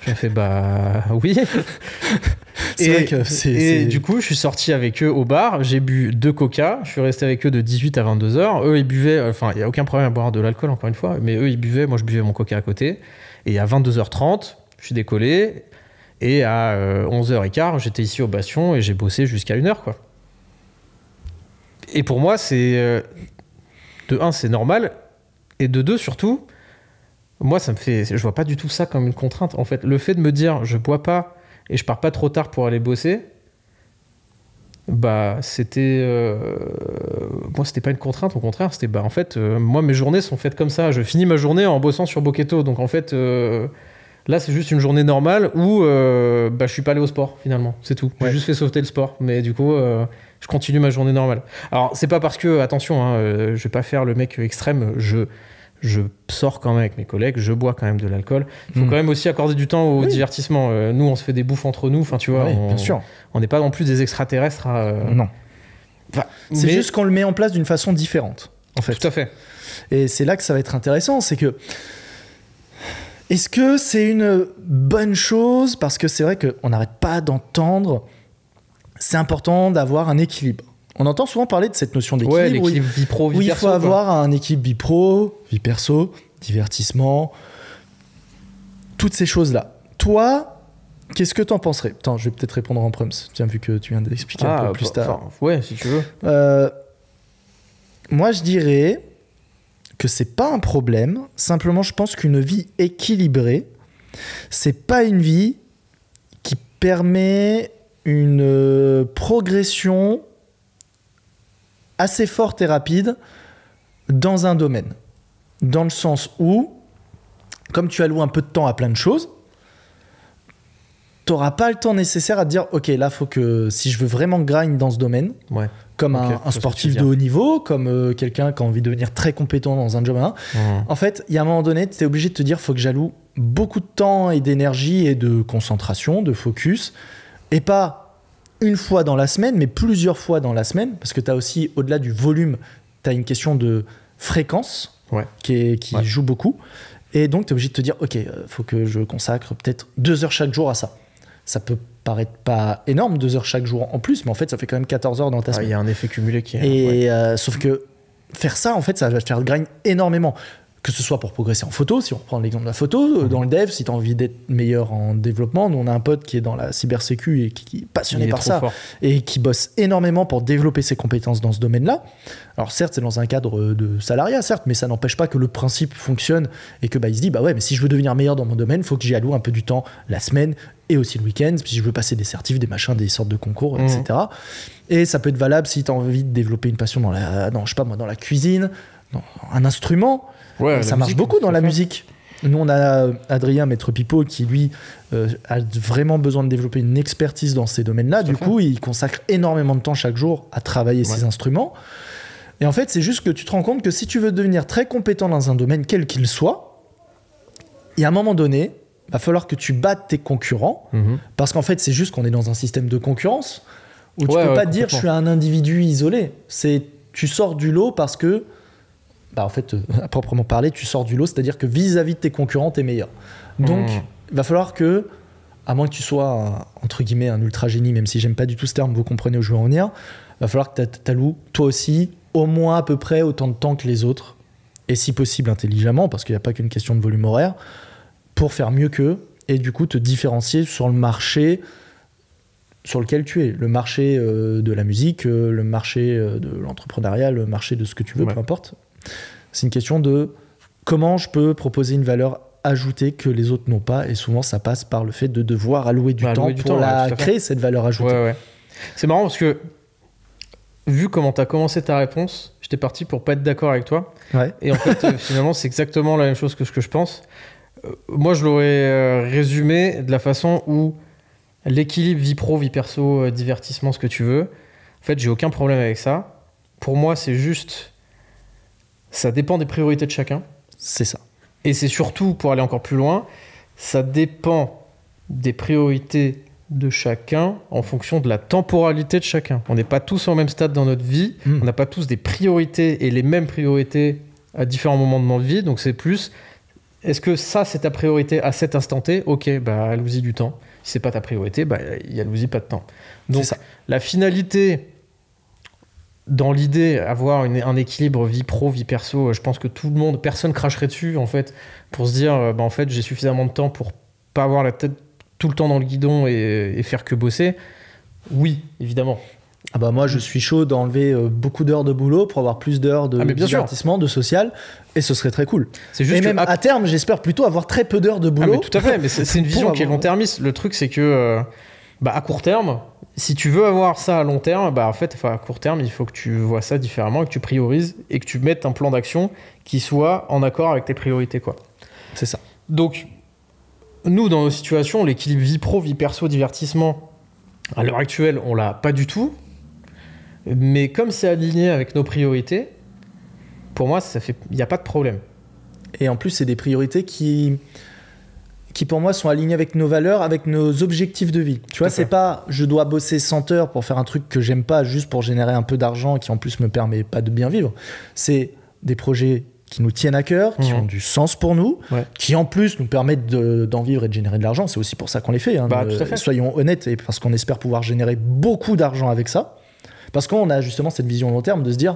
J'ai fait, bah oui et, du coup, je suis sorti avec eux au bar, j'ai bu deux coca, je suis resté avec eux de 18 à 22 h Eux, ils buvaient, enfin, il n'y a aucun problème à boire de l'alcool, encore une fois, mais eux, ils buvaient, moi, je buvais mon coca à côté. Et à 22h30, je suis décollé. Et à 11h15, euh, j'étais ici au Bastion et j'ai bossé jusqu'à une heure quoi. Et pour moi, c'est. Euh, de un, c'est normal. Et de deux, surtout, moi, ça me fait. Je vois pas du tout ça comme une contrainte. En fait, le fait de me dire, je bois pas et je pars pas trop tard pour aller bosser, bah c'était euh, moi c'était pas une contrainte au contraire c'était bah en fait euh, moi mes journées sont faites comme ça je finis ma journée en bossant sur Boketo donc en fait euh, là c'est juste une journée normale où bah je suis pas allé au sport finalement c'est tout j'ai juste fait sauter le sport mais du coup je continue ma journée normale alors c'est pas parce que attention hein, je vais pas faire le mec extrême je je sors quand même avec mes collègues, je bois quand même de l'alcool. Il faut hmm. quand même aussi accorder du temps au divertissement. Euh, nous, on se fait des bouffes entre nous. Enfin, tu vois, ah on, On n'est pas non plus des extraterrestres. Hein, euh. Non. c'est juste qu'on le met en place d'une façon différente, en fait. Tout à fait. Et c'est là que ça va être intéressant, c'est que. Est-ce que c'est une bonne chose Parce que c'est vrai qu'on n'arrête pas d'entendre. C'est important d'avoir un équilibre on entend souvent parler de cette notion d'équilibre. vie pro, vie il faut avoir un équipe vie pro, vie perso, divertissement, toutes ces choses-là. Toi, qu'est-ce que t'en penserais Attends, je vais peut-être répondre en prompt, tiens, vu que tu viens d'expliquer un ah, peu plus bah, tard. ouais, si tu veux. Euh, moi, je dirais que c'est pas un problème. Simplement, je pense qu'une vie équilibrée, c'est pas une vie qui permet une euh, progression assez forte et rapide dans un domaine. Dans le sens où, comme tu alloues un peu de temps à plein de choses, tu n'auras pas le temps nécessaire à te dire ok là faut que si je veux vraiment grind dans ce domaine comme un, sportif de haut niveau comme euh, quelqu'un qui a envie de devenir très compétent dans un job hein, mmh. en fait il y a un moment donné tu es obligé de te dire faut que j'alloue beaucoup de temps et d'énergie et de concentration de focus et pas une fois dans la semaine, mais plusieurs fois dans la semaine, parce que tu as aussi, au-delà du volume, tu as une question de fréquence qui, joue beaucoup. Et donc, tu es obligé de te dire, OK, euh, faut que je consacre peut-être deux heures chaque jour à ça. Ça peut paraître pas énorme, deux heures chaque jour en plus, mais en fait, ça fait quand même 14 heures dans ta semaine. Il y a un effet cumulé qui est. Et, euh, sauf que faire ça, en fait, ça va te faire grain énormément que ce soit pour progresser en photo, si on reprend l'exemple de la photo, euh, dans le dev, si tu as envie d'être meilleur en développement, nous on a un pote qui est dans la cybersécu et qui, est passionné par ça et qui bosse énormément pour développer ses compétences dans ce domaine-là. Alors certes, c'est dans un cadre euh, de salariat, certes, mais ça n'empêche pas que le principe fonctionne et que bah il se dit bah ouais, mais si je veux devenir meilleur dans mon domaine, faut que j'y alloue un peu du temps la semaine et aussi le week-end, si je veux passer des certifs, des machins, des sortes de concours, etc. Mmh. Et ça peut être valable si tu as envie de développer une passion dans la, dans, je sais pas moi, dans la cuisine, dans un instrument ça marche beaucoup dans la musique. Nous, on a Adrien Maître Pipo qui, lui, euh, a vraiment besoin de développer une expertise dans ces domaines-là. Du coup, il consacre énormément de temps chaque jour à travailler ses instruments. Et en fait, c'est juste que tu te rends compte que si tu veux devenir très compétent dans un domaine, quel qu'il soit, il y a un moment donné, va falloir que tu battes tes concurrents. Mhm. Parce qu'en fait, c'est juste qu'on est dans un système de concurrence où tu peux pas dire je suis un individu isolé. C'est tu sors du lot parce que bah, en fait, euh, à proprement parler, tu sors du lot, c'est-à-dire que vis-à-vis de tes concurrents, tu es meilleur. Donc, il hmm. va falloir que, à moins que tu sois, entre guillemets, un ultra génie, même si j'aime pas du tout ce terme, vous comprenez où je veux en venir, il va falloir que tu alloues, toi aussi, au moins à peu près autant de temps que les autres, et si possible intelligemment, parce qu'il n'y a pas qu'une question de volume horaire, pour faire mieux qu'eux, et du coup te différencier sur le marché sur lequel tu es, le marché euh, de la musique, euh, le marché de l'entrepreneuriat, le marché de ce que tu veux, peu importe, c'est une question de comment je peux proposer une valeur ajoutée que les autres n'ont pas. Et souvent, ça passe par le fait de devoir allouer du temps pour la créer, cette valeur ajoutée. Ouais, C'est marrant parce que, vu comment tu as commencé ta réponse, j'étais parti pour pas être d'accord avec toi. Et en fait, euh, finalement, c'est exactement la même chose que ce que je pense. Euh, moi, je l'aurais euh, résumé de la façon où l'équilibre vie pro, vie perso, divertissement, ce que tu veux, en fait, j'ai aucun problème avec ça. Pour moi, c'est juste ça dépend des priorités de chacun, c'est ça. Et c'est surtout, pour aller encore plus loin, ça dépend des priorités de chacun en fonction de la temporalité de chacun. On n'est pas tous au même stade dans notre vie, hmm. on n'a pas tous des priorités et les mêmes priorités à différents moments de notre vie, donc c'est plus est-ce que ça c'est ta priorité à cet instant T Ok, bah vous y du temps. Si c'est pas ta priorité, bah y vous y pas de temps. Donc ça. la finalité dans l'idée, avoir un équilibre vie pro, vie perso, euh, je pense que tout le monde, personne cracherait dessus, en fait, pour se dire, euh, bah, en fait, j'ai suffisamment de temps pour pas avoir la tête tout le temps dans le guidon et, faire que bosser. Oui, évidemment. Ah bah moi je suis chaud d'enlever euh, beaucoup d'heures de boulot pour avoir plus d'heures de ah divertissement, de social, et ce serait très cool. C'est juste et même à... terme, j'espère plutôt avoir très peu d'heures de ah, boulot. tout à fait, mais c'est une vision qui est long-termiste. Le truc c'est que bah, à court terme, si tu veux avoir ça à long terme, bah, en fait, à court terme, il faut que tu vois ça différemment, que tu priorises et que tu mettes un plan d'action qui soit en accord avec tes priorités. quoi. C'est ça. Donc, nous, dans nos situations, l'équilibre vie pro, vie perso, divertissement, à l'heure actuelle, on l'a pas du tout. Mais comme c'est aligné avec nos priorités, pour moi, ça fait, il n'y a pas de problème. Et en plus, c'est des priorités qui, qui pour moi sont alignés avec nos valeurs, avec nos objectifs de vie. Tu vois, c'est pas je dois bosser 100 heures pour faire un truc que j'aime pas juste pour générer un peu d'argent qui en plus me permet pas de bien vivre. C'est des projets qui nous tiennent à cœur, qui mmh. ont du sens pour nous, qui en plus nous permettent d'en vivre et de générer de l'argent. C'est aussi pour ça qu'on les fait. Hein. Bah, fait. Soyons honnêtes, et parce qu'on espère pouvoir générer beaucoup d'argent avec ça. Parce qu'on a justement cette vision long terme de se dire,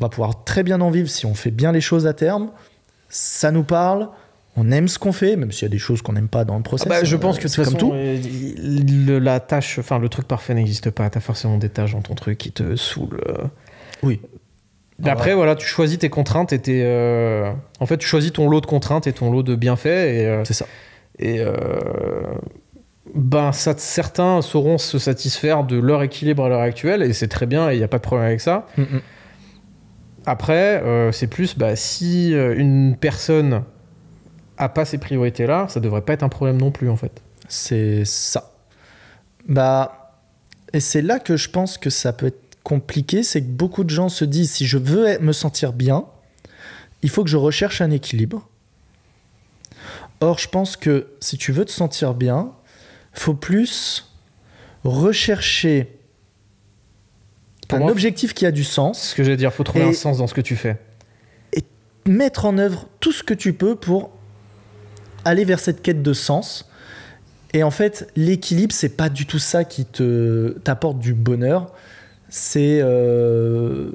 on va pouvoir très bien en vivre si on fait bien les choses à terme, ça nous parle, on aime ce qu'on fait, même s'il y a des choses qu'on n'aime pas dans le process. Ah bah, je pense que de toute façon, euh, le, la tâche, enfin le truc parfait n'existe pas. T'as forcément des tâches dans ton truc qui te saoulent. Euh. Oui. Ah après, voilà, tu choisis tes contraintes et tes. Euh, en fait, tu choisis ton lot de contraintes et ton lot de bienfaits. C'est ça. Et. Ben, certains sauront se satisfaire de leur équilibre à l'heure actuelle, et c'est très bien, il n'y a pas de problème avec ça. Après, c'est plus bah, si une personne a pas ces priorités-là, ça devrait pas être un problème non plus, en fait. C'est ça. Bah, et c'est là que je pense que ça peut être compliqué, c'est que beaucoup de gens se disent si je veux me sentir bien, il faut que je recherche un équilibre. Or, je pense que si tu veux te sentir bien, faut plus rechercher un objectif qui a du sens. Ce que j'allais dire, faut trouver un sens dans ce que tu fais. Et mettre en œuvre tout ce que tu peux pour aller vers cette quête de sens. Et en fait, l'équilibre, c'est pas du tout ça qui te t'apporte du bonheur. C'est euh,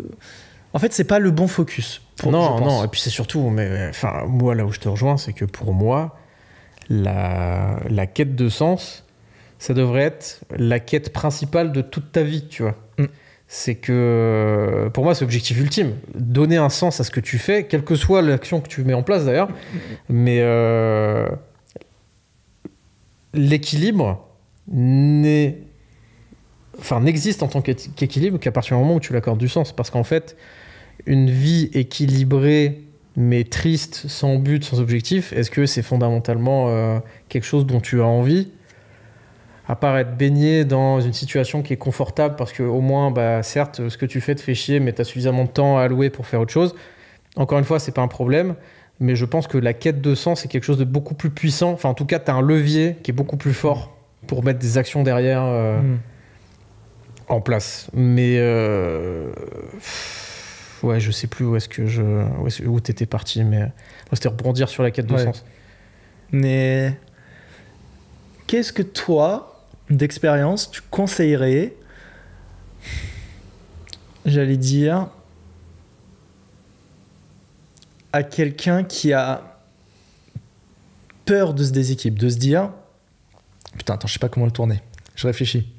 en fait, c'est pas le bon focus. Pour, non, non. Et puis c'est surtout, mais enfin, moi là où je te rejoins, c'est que pour moi, la, quête de sens, ça devrait être la quête principale de toute ta vie, tu vois. Mm c'est que euh, pour moi c'est l'objectif ultime donner un sens à ce que tu fais quelle que soit l'action que tu mets en place d'ailleurs mais euh, l'équilibre n'est enfin n'existe en tant qu'équilibre qu'à partir du moment où tu l'accordes du sens parce qu'en fait une vie équilibrée mais triste sans but sans objectif est-ce que c'est fondamentalement euh, quelque chose dont tu as envie à part être baigné dans une situation qui est confortable parce que au moins, bah, certes, ce que tu fais te fait chier, mais tu as suffisamment de temps à allouer pour faire autre chose. Encore une fois, c'est pas un problème, mais je pense que la quête de sens c'est quelque chose de beaucoup plus puissant. Enfin, en tout cas, tu as un levier qui est beaucoup plus fort pour mettre des actions derrière euh, mm. en place. Mais euh, ouais, je sais plus où est-ce que je où t'étais parti, mais c'était rebondir sur la quête de sens. Mais qu'est-ce que toi, d'expérience, tu conseillerais, j'allais dire, à quelqu'un qui a peur de se déséquiper, de se dire Putain, attends, je sais pas comment le tourner. Je réfléchis.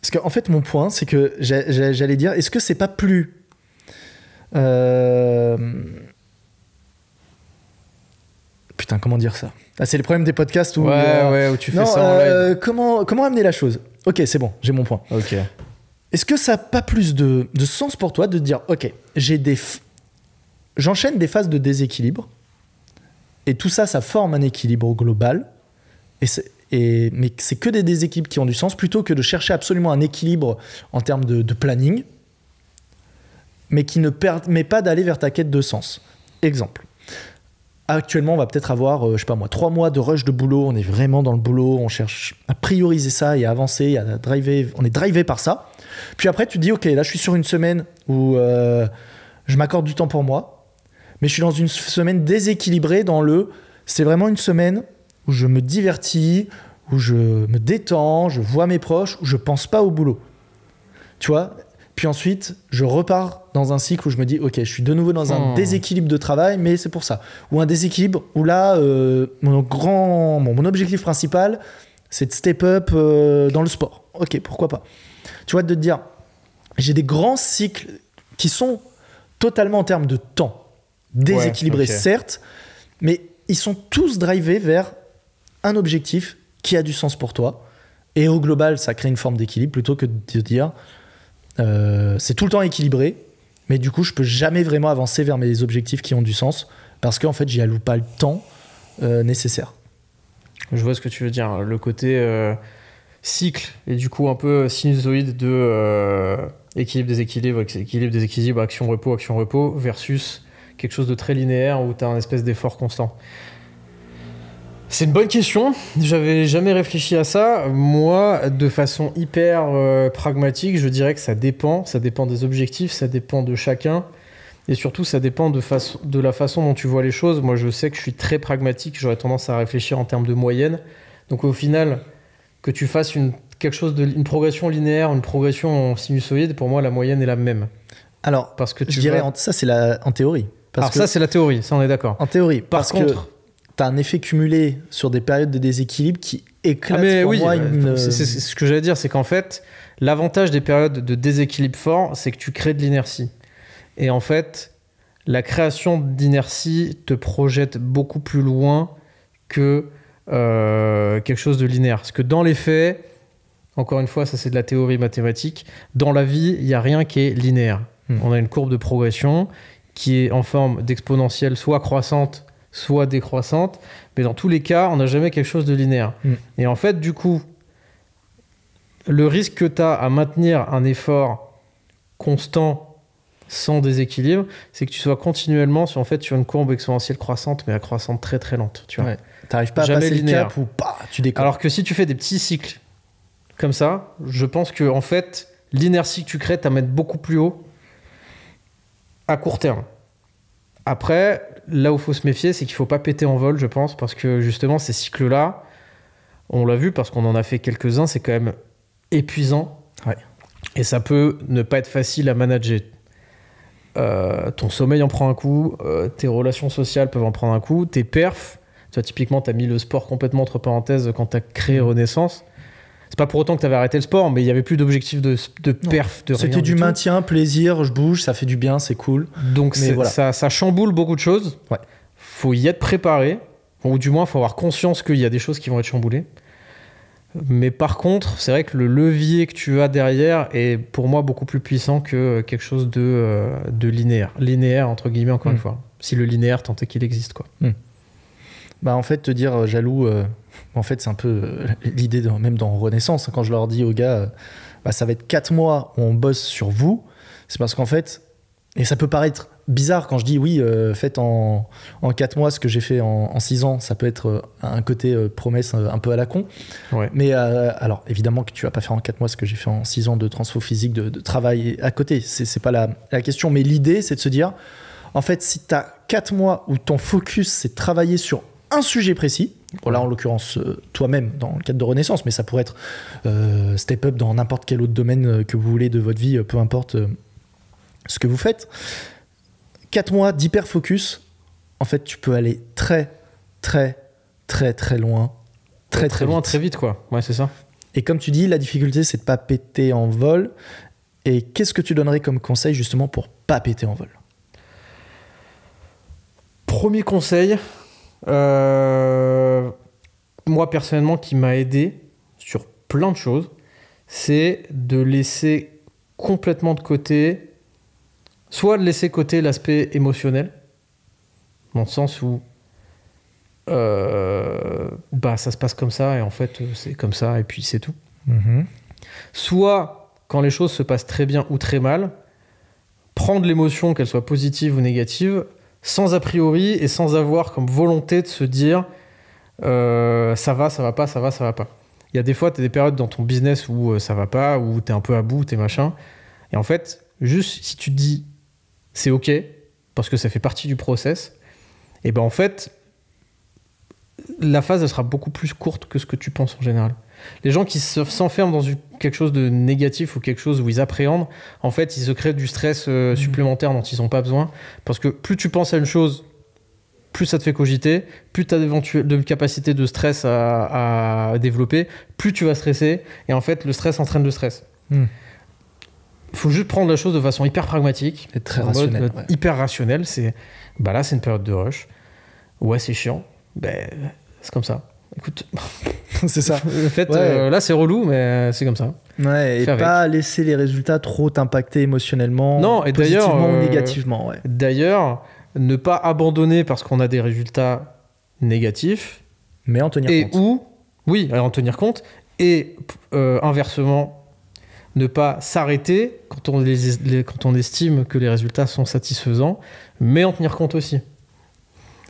Parce qu'en en fait, mon point, c'est que j'allais dire Est-ce que c'est pas plus. Euh, putain, comment dire ça ah, C'est le problème des podcasts où, euh, tu fais ça en live. Euh, comment, comment amener la chose Ok, c'est bon, j'ai mon point. Ok. Est-ce que ça n'a pas plus de, sens pour toi de dire, ok, j'ai des, j'enchaîne des phases de déséquilibre et tout ça, ça forme un équilibre global. Et mais c'est que des déséquilibres qui ont du sens plutôt que de chercher absolument un équilibre en termes de planning, mais qui ne permet pas d'aller vers ta quête de sens. Exemple actuellement, on va peut-être avoir, euh, je sais pas moi, trois mois de rush de boulot. On est vraiment dans le boulot. On cherche à prioriser ça et à avancer, à driver. On est drivé par ça. Puis après, tu dis, ok, là, je suis sur une semaine où euh, je m'accorde du temps pour moi, mais je suis dans une semaine déséquilibrée dans le. C'est vraiment une semaine où je me divertis, où je me détends, je vois mes proches, où je pense pas au boulot. Tu vois. Puis ensuite, je repars dans un cycle où je me dis, ok, je suis de nouveau dans un hmm. déséquilibre de travail, mais c'est pour ça. Ou un déséquilibre où là, euh, mon grand, mon objectif principal, c'est de step up euh, dans le sport. Ok, pourquoi pas. Tu vois, de te dire, j'ai des grands cycles qui sont totalement en termes de temps déséquilibrés, certes, mais ils sont tous drivés vers un objectif qui a du sens pour toi. Et au global, ça crée une forme d'équilibre plutôt que de te dire euh, c'est tout le temps équilibré, mais du coup, je peux jamais vraiment avancer vers mes objectifs qui ont du sens parce qu'en fait, j'y alloue pas le temps euh, nécessaire. Je vois ce que tu veux dire. Le côté euh, cycle et du coup un peu euh, sinusoïde de équilibre, déséquilibre, équilibre, déséquilibre, action, repos, action, repos versus quelque chose de très linéaire où tu as un espèce d'effort constant. C'est une bonne question. J'avais jamais réfléchi à ça. Moi, de façon hyper euh, pragmatique, je dirais que ça dépend. Ça dépend des objectifs, ça dépend de chacun. Et surtout, ça dépend de, la façon dont tu vois les choses. Moi, je sais que je suis très pragmatique. J'aurais tendance à réfléchir en termes de moyenne. Donc, au final, que tu fasses une, quelque chose de, progression linéaire, une progression en sinusoïde, pour moi, la moyenne est la même. Alors, parce que tu je dirais, ça, c'est en théorie. Parce Alors, que... ça, c'est la théorie. Ça, on est d'accord. En théorie. parce Que t'as un effet cumulé sur des périodes de déséquilibre qui éclate ah mais oui, ce que j'allais dire, c'est qu'en fait, l'avantage des périodes de déséquilibre fort, c'est que tu crées de l'inertie. Et en fait, la création d'inertie te projette beaucoup plus loin que euh, quelque chose de linéaire. Parce que dans les faits, encore une fois, ça c'est de la théorie mathématique, dans la vie, il n'y a rien qui est linéaire. Hmm. On a une courbe de progression qui est en forme d'exponentielle soit croissante, soit décroissante, mais dans tous les cas, on n'a jamais quelque chose de linéaire. Mm. Et en fait, du coup, le risque que tu as à maintenir un effort constant sans déséquilibre, c'est que tu sois continuellement sur, en fait, sur une courbe exponentielle croissante, mais à croissance très très lente. Tu vois. pas jamais à passer linéaire. le cap ou tu décolles. Alors que si tu fais des petits cycles comme ça, je pense que en fait, l'inertie que tu crées mettre beaucoup plus haut à court terme. Après, là où faut se méfier, c'est qu'il ne faut pas péter en vol, je pense, parce que justement, ces cycles-là, on l'a vu parce qu'on en a fait quelques-uns, c'est quand même épuisant. Et ça peut ne pas être facile à manager. Euh, ton sommeil en prend un coup, euh, tes relations sociales peuvent en prendre un coup, tes perfs. Toi, typiquement, tu as mis le sport complètement entre parenthèses quand tu as créé mmh. Renaissance. C'est pas pour autant que tu avais arrêté le sport, mais il y avait plus d'objectif de, de perf, de C'était du, maintien, plaisir, je bouge, ça fait du bien, c'est cool. Donc c'est ça, chamboule beaucoup de choses. Ouais. Faut y être préparé, ou du moins faut avoir conscience qu'il y a des choses qui vont être chamboulées. Mais par contre, c'est vrai que le levier que tu as derrière est pour moi beaucoup plus puissant que quelque chose de, euh, linéaire. Linéaire, entre guillemets, encore une hmm. fois. Si le linéaire tant qu'il existe, quoi. Hmm. Bah en fait, te dire euh, jaloux, euh, en fait, c'est un peu euh, l'idée même dans Renaissance, quand je leur dis aux gars, euh, bah, ça va être 4 mois où on bosse sur vous, c'est parce qu'en fait, et ça peut paraître bizarre quand je dis oui, euh, faites en, en 4 mois ce que j'ai fait en, en 6 ans, ça peut être un côté promesse un peu à la con. Mais alors, évidemment que tu vas pas faire en 4 mois ce que j'ai fait en 6 ans de transfo physique, de, travail à côté, c'est pas la, la question. Mais l'idée, c'est de se dire, en fait, si tu as 4 mois où ton focus, c'est travailler sur un sujet précis, voilà en l'occurrence euh, toi-même dans le cadre de Renaissance, mais ça pourrait être euh, step up dans n'importe quel autre domaine euh, que vous voulez de votre vie, peu importe ce que vous faites. 4 mois d'hyper focus, en fait, tu peux aller très, très, très, très loin. Très, très, loin, très vite, quoi. Ouais, c'est ça. Et comme tu dis, la difficulté, c'est de pas péter en vol. Et qu'est-ce que tu donnerais comme conseil justement pour pas péter en vol Premier conseil, euh, moi personnellement, qui m'a aidé sur plein de choses, c'est de laisser complètement de côté, soit de laisser côté l'aspect émotionnel, dans le sens où euh, bah ça se passe comme ça et en fait c'est comme ça et puis c'est tout. Mhm. Soit quand les choses se passent très bien ou très mal, prendre l'émotion, qu'elle soit positive ou négative, sans a priori et sans avoir comme volonté de se dire euh, ça va, ça va pas, ça va, ça va pas. Il y a des fois, tu as des périodes dans ton business où euh, ça va pas, où tu es un peu à bout, tu es machin. Et en fait, juste si tu dis c'est OK, parce que ça fait partie du process, et ben en fait, la phase sera beaucoup plus courte que ce que tu penses en général. Les gens qui s'enferment dans, une quelque chose de négatif ou quelque chose où ils appréhendent, en fait, ils se créent du stress euh, mhm. supplémentaire dont ils n'ont pas besoin. Parce que plus tu penses à une chose, plus ça te fait cogiter, plus tu as de capacité de stress à, développer, plus tu vas stresser. Et en fait, le stress entraîne le stress. Il mhm. faut juste prendre la chose de façon hyper pragmatique. très euh, Hyper rationnelle. C'est, bah là, c'est une période de rush. Ouais, c'est chiant. Ben, c'est comme ça. Écoute. c'est ça. En fait, euh, là, c'est relou, mais c'est comme ça. Ouais, et pas laisser les résultats trop t'impacter émotionnellement, non, et positivement ou euh, négativement. D'ailleurs, ne pas abandonner parce qu'on a des résultats négatifs. Mais en tenir compte. Et ou, oui, en tenir compte. Et euh, inversement, ne pas s'arrêter quand, on quand on estime que les résultats sont satisfaisants, mais en tenir compte aussi.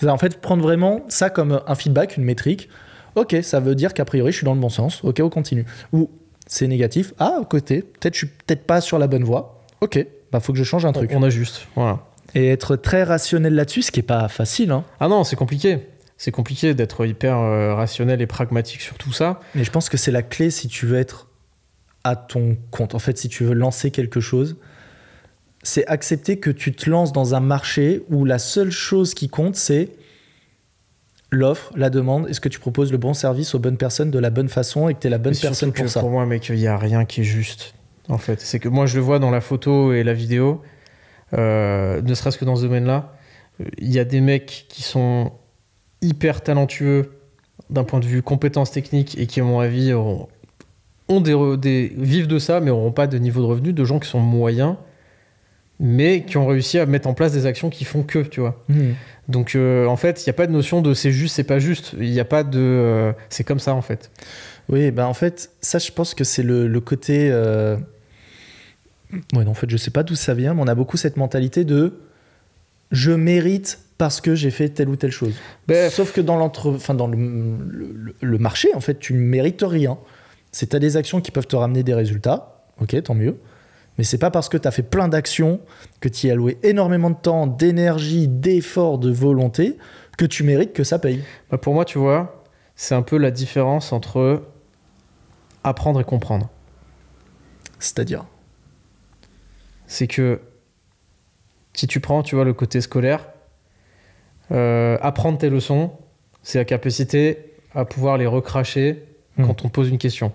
En fait, prendre vraiment ça comme un feedback, une métrique, ok, ça veut dire qu'a priori je suis dans le bon sens, ok, on continue. Ou c'est négatif, ah, côté, peut-être je suis peut-être pas sur la bonne voie, ok, bah faut que je change un truc. On ajuste, voilà. Et être très rationnel là-dessus, ce qui est pas facile. Hein. Ah non, c'est compliqué. C'est compliqué d'être hyper euh, rationnel et pragmatique sur tout ça. Mais je pense que c'est la clé si tu veux être à ton compte. En fait, si tu veux lancer quelque chose, c'est accepter que tu te lances dans un marché où la seule chose qui compte, c'est l'offre, la demande, est-ce que tu proposes le bon service aux bonnes personnes de la bonne façon et que tu es la bonne personne pour ça Pour moi, mec, qu'il n'y a rien qui est juste, en fait. C'est que moi, je le vois dans la photo et la vidéo, euh, ne serait-ce que dans ce domaine-là. Il y a des mecs qui sont hyper talentueux d'un point de vue compétences techniques et qui, à mon avis, ont des, vivent de ça, mais n'auront pas de niveau de revenu, de gens qui sont moyens mais qui ont réussi à mettre en place des actions qui font que, tu vois. Mmh. Donc euh, en fait, il n'y a pas de notion de c'est juste, c'est pas juste. Il n'y a pas de euh, c'est comme ça en fait. Oui, ben en fait, ça je pense que c'est le, le, côté. Euh, ouais, non, en fait, je sais pas d'où ça vient, mais on a beaucoup cette mentalité de je mérite parce que j'ai fait telle ou telle chose. Sauf que dans, enfin, dans le, le, marché, en fait, tu ne mérites rien. C'est à des actions qui peuvent te ramener des résultats, ok, tant mieux. Mais c'est pas parce que tu as fait plein d'actions, que tu y as alloué énormément de temps, d'énergie, d'effort, de volonté, que tu mérites que ça paye. Bah, pour moi, tu vois, c'est un peu la différence entre apprendre et comprendre. C'est-à-dire C'est que si tu prends, tu vois, le côté scolaire, euh, apprendre tes leçons, c'est la capacité à pouvoir les recracher hmm. quand on pose une question.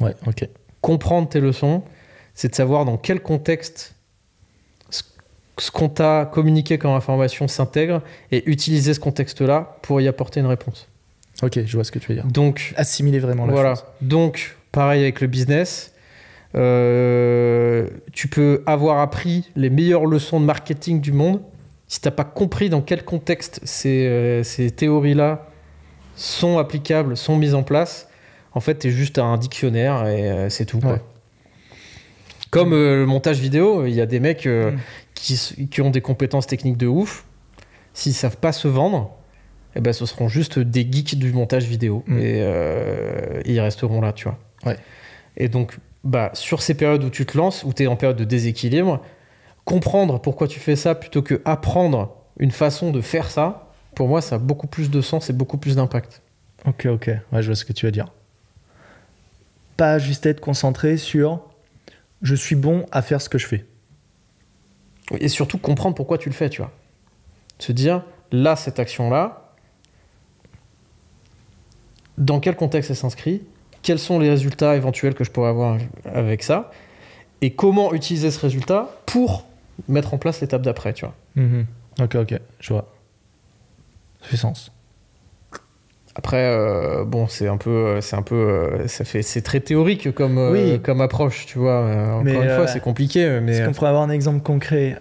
Ouais, ok. Comprendre tes leçons, c'est de savoir dans quel contexte ce qu'on t'a communiqué comme information s'intègre et utiliser ce contexte-là pour y apporter une réponse. Ok, je vois ce que tu veux dire. Donc, assimiler vraiment la voilà. Chose. Donc, pareil avec le business. Euh, tu peux avoir appris les meilleures leçons de marketing du monde. Si tu n'as pas compris dans quel contexte ces, euh, ces théories-là sont applicables, sont mises en place, en fait, tu es juste un dictionnaire et euh, c'est tout. Comme euh, le montage vidéo, il y a des mecs euh, mm. qui, ont des compétences techniques de ouf. S'ils savent pas se vendre, eh ben, ce seront juste des geeks du montage vidéo. Mm. Et, euh, ils resteront là, tu vois. Ouais. Et donc, bah, sur ces périodes où tu te lances, où tu es en période de déséquilibre, comprendre pourquoi tu fais ça plutôt que apprendre une façon de faire ça, pour moi, ça a beaucoup plus de sens et beaucoup plus d'impact. Ok, ok. Ouais, je vois ce que tu veux dire. Pas juste être concentré sur je suis bon à faire ce que je fais. Et surtout comprendre pourquoi tu le fais, tu vois. Se dire, là, cette action-là, dans quel contexte elle s'inscrit, quels sont les résultats éventuels que je pourrais avoir avec ça, et comment utiliser ce résultat pour mettre en place l'étape d'après, tu vois. Mhm. Ok, ok, je vois. Ça fait sens. Après, euh, bon, c'est un peu, euh, c'est un peu, euh, ça fait, c'est très théorique comme, comme approche, tu vois. Encore une fois, c'est compliqué. Mais... Est-ce qu'on pourrait avoir un exemple concret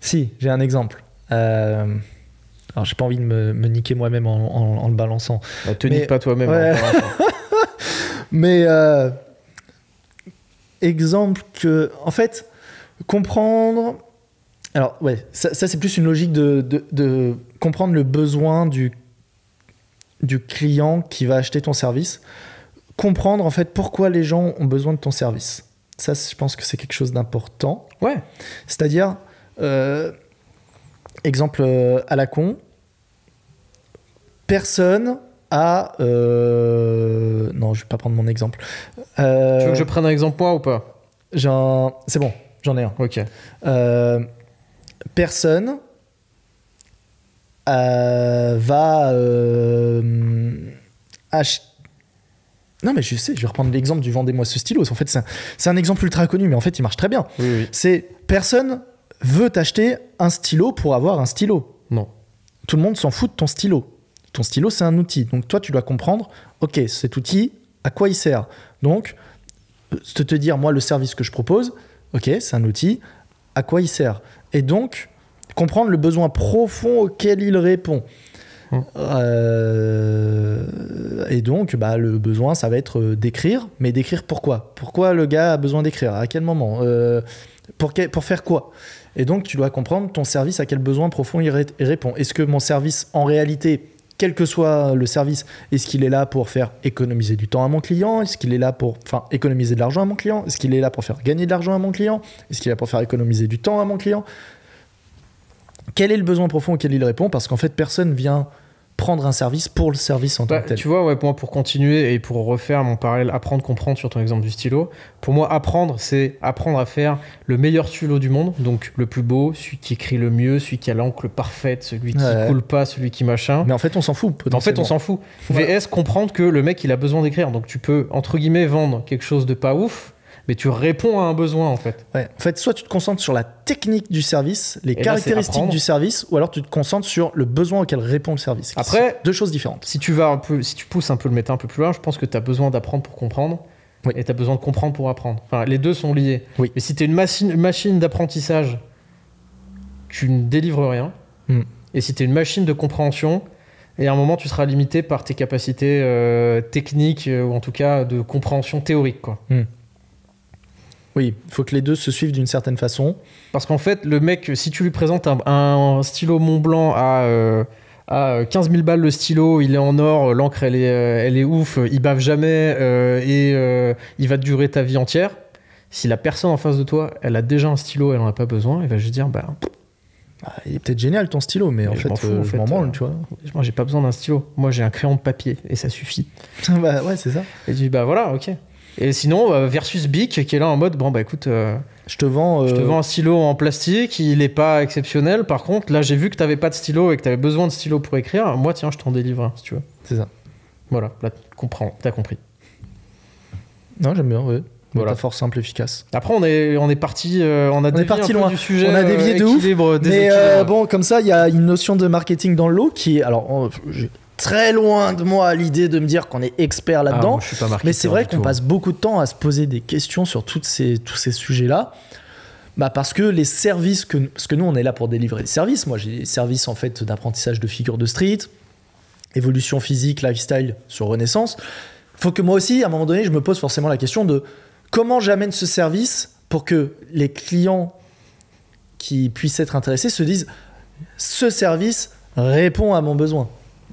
Si, j'ai un exemple. Alors, j'ai pas envie de me, niquer moi-même en, le balançant. Bah, te nique pas toi-même. mais exemple que, en fait, comprendre alors, ouais, ça, c'est plus une logique de, comprendre le besoin du, du client qui va acheter ton service. Comprendre, en fait, pourquoi les gens ont besoin de ton service. Ça, je pense que c'est quelque chose d'important. Ouais. C'est-à-dire, euh, exemple euh, à la con, personne a euh, Non, je vais pas prendre mon exemple. Tu veux que je prenne un exemple moi ou pas C'est bon, j'en ai un. Ok. Euh, personne euh, va euh, acheter. Non, mais je sais, je vais reprendre l'exemple du Vendez-moi ce stylo. En fait, c'est un, exemple ultra connu, mais en fait, il marche très bien. C'est personne veut acheter un stylo pour avoir un stylo. Non. Tout le monde s'en fout de ton stylo. Ton stylo, c'est un outil. Donc, toi, tu dois comprendre, OK, cet outil, à quoi il sert Donc, euh, te, te dire, moi, le service que je propose, OK, c'est un outil, à quoi il sert et donc comprendre le besoin profond auquel il répond. Mmh. Euh, et donc, bah, le besoin, ça va être euh, d'écrire, mais d'écrire pourquoi Pourquoi le gars a besoin d'écrire À quel moment euh, pour, faire quoi Et donc, tu dois comprendre ton service, à quel besoin profond il répond. Est-ce que mon service, en réalité, quel que soit le service, est-ce qu'il est là pour faire économiser du temps à mon client Est-ce qu'il est là pour enfin, économiser de l'argent à mon client Est-ce qu'il est là pour faire gagner de l'argent à mon client Est-ce qu'il est là pour faire économiser du temps à mon client Quel est le besoin profond auquel il répond Parce qu'en fait, personne vient prendre un service pour le service en tant bah, que tel. Tu vois, ouais, pour moi, pour continuer et pour refaire mon parallèle apprendre, comprendre sur ton exemple du stylo, pour moi, apprendre, c'est apprendre à faire le meilleur stylo du monde, donc le plus beau, celui qui écrit le mieux, celui qui a l'encre parfaite, celui qui coule pas, celui qui machin. Mais en fait, on s'en fout. En fait, on s'en fout. est-ce comprendre que le mec, il a besoin d'écrire. Donc, tu peux, entre guillemets, vendre quelque chose de pas ouf mais tu réponds à un besoin en fait. Ouais. En fait, soit tu te concentres sur la technique du service, les caractéristiques du service, ou alors tu te concentres sur le besoin auquel répond le service. Après, deux choses différentes. Si tu vas un peu, si tu pousses un peu le métier un peu plus loin, je pense que tu as besoin d'apprendre pour comprendre. Et tu as besoin de comprendre pour apprendre. Enfin, les deux sont liés. Oui. Mais si tu es une machine, machine d'apprentissage, tu ne délivres rien. Hmm. Et si tu es une machine de compréhension, et à un moment, tu seras limité par tes capacités euh, techniques, euh, ou en tout cas de compréhension théorique. Quoi. Hmm. Oui, il faut que les deux se suivent d'une certaine façon. Parce qu'en fait, le mec, si tu lui présentes un, stylo Mont Blanc à, euh, à 15 euh, 000 balles le stylo, il est en or, l'encre elle est, euh, elle est ouf, il bave jamais et il va durer ta vie entière. Si la personne en face de toi, elle a déjà un stylo, elle en a pas besoin, elle va juste dire bah. Ah, il est peut-être génial ton stylo, mais, en, fait, fous, m'en tu vois. Moi, j'ai pas besoin d'un stylo. Moi, j'ai un crayon de papier et ça suffit. bah ouais, c'est ça. Et tu dis bah voilà, ok. Et sinon, euh, versus Bic, qui est là en mode, bon, bah écoute, euh, je, te vends, je te euh, vends un stylo en plastique, il n'est pas exceptionnel. Par contre, là, j'ai vu que tu n'avais pas de stylo et que tu avais besoin de stylo pour écrire. Moi, tiens, je t'en délivre un, si tu veux. C'est ça. Voilà, là, tu comprends, tu as compris. Non, j'aime bien, oui. Voilà. force simple, efficace. Après, on est, on est parti, on a dévié loin. du sujet. On a dévié de où Mais bon, comme ça, il y a une notion de marketing dans l'eau qui est. Alors, très loin de moi l'idée de me dire qu'on est expert là-dedans. Ah, mais c'est vrai qu'on passe beaucoup de temps à se poser des questions sur toutes ces, tous ces sujets-là. Bah parce que les services que parce que nous on est là pour délivrer des services. Moi j'ai des services en fait d'apprentissage de figures de street, évolution physique, lifestyle sur Renaissance. Faut que moi aussi à un moment donné je me pose forcément la question de comment j'amène ce service pour que les clients qui puissent être intéressés se disent ce service répond à mon besoin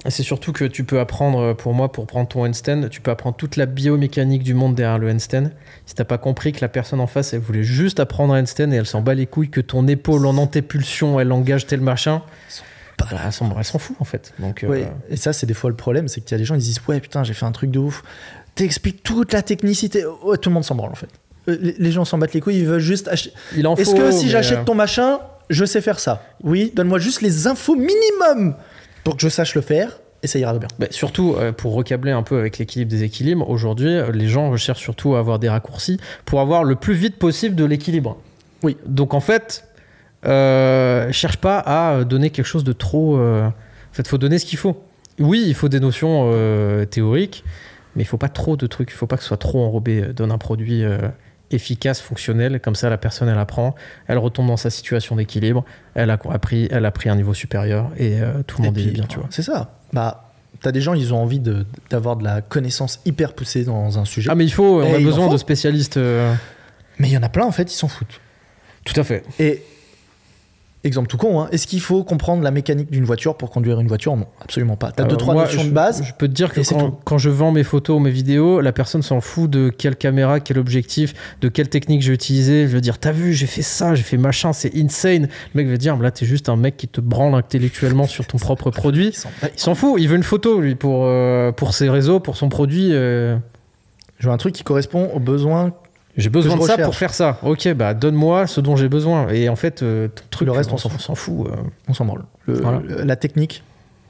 c'est surtout que tu peux apprendre, euh, pour moi, pour prendre ton handstand, tu peux apprendre toute la biomécanique du monde derrière le handstand. Si t'as pas compris que la personne en face, elle voulait juste apprendre un handstand et elle s'en bat les couilles que ton épaule en antépulsion, elle engage tel machin. elle s'en fout en fait. Donc, euh, Et ça, c'est des fois le problème, c'est qu'il y a des gens, ils disent Ouais, putain, j'ai fait un truc de ouf. T'expliques toute la technicité. tout le monde s'en branle en fait. Euh, les gens s'en battent les couilles, ils veulent juste acheter. Est-ce que si j'achète ton machin, je sais faire ça Oui, donne-moi juste les infos minimum pour que je sache le faire et ça ira bien. surtout, euh, pour recabler un peu avec l'équilibre des équilibres, aujourd'hui, euh, les gens cherchent surtout à avoir des raccourcis pour avoir le plus vite possible de l'équilibre. Oui. Donc en fait, euh, cherche pas à donner quelque chose de trop. Euh, en fait, faut donner ce qu'il faut. Oui, il faut des notions théoriques, mais il faut pas trop de trucs. Il faut pas que ce soit trop enrobé. Donne un produit efficace, fonctionnel. Comme ça, la personne, elle apprend, elle retombe dans sa situation d'équilibre, elle a appris, elle a pris un niveau supérieur et euh, tout le monde est bien, tu vois. C'est ça. Bah, T'as des gens, ils ont envie d'avoir de, la connaissance hyper poussée dans un sujet. Ah, mais il faut, on a besoin de spécialistes. Euh. Mais il y en a plein, en fait, ils s'en foutent. Tout à fait. Et Exemple tout con, hein. est-ce qu'il faut comprendre la mécanique d'une voiture pour conduire une voiture Non, absolument pas. T'as as deux, trois notions de base. Je peux te dire que quand, je vends mes photos ou mes vidéos, la personne s'en fout de quelle caméra, quel objectif, de quelle technique j'ai utilisé. Je veux dire, t'as vu, j'ai fait ça, j'ai fait machin, c'est insane. Le mec veut dire, là, t'es juste un mec qui te branle intellectuellement sur ton propre produit. Il s'en fout, il veut une photo, lui, pour, euh, pour ses réseaux, pour son produit. Euh. Je veux un truc qui correspond aux besoins j'ai besoin de ça pour faire ça. Ok, bah donne-moi ce dont j'ai besoin. Et en fait, euh, truc, le reste, on, s'en fout. Euh. on s'en branle. la technique,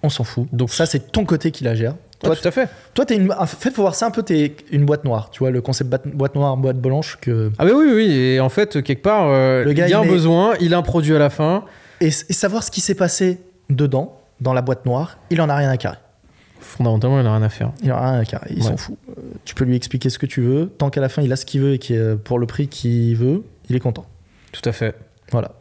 on s'en fout. Donc ça, c'est ton côté qui la gère. Toi, tout à fait. Toi, t'es une. En ah, fait, faut voir ça un peu. T'es une boîte noire. Tu vois le concept boîte noire, boîte blanche que. Ah bah oui, oui. Et en fait, quelque part, euh, le gars, il a un besoin. Il a un produit à la fin. Et, et savoir ce qui s'est passé dedans, dans la boîte noire, il en a rien à carrer fondamentalement, il n'a rien à faire. Il n'a rien à faire, il s'en fout. Euh, tu peux lui expliquer ce que tu veux. Tant qu'à la fin, il a ce qu'il veut et pour le prix qu'il veut, il est content. Tout à fait. Voilà.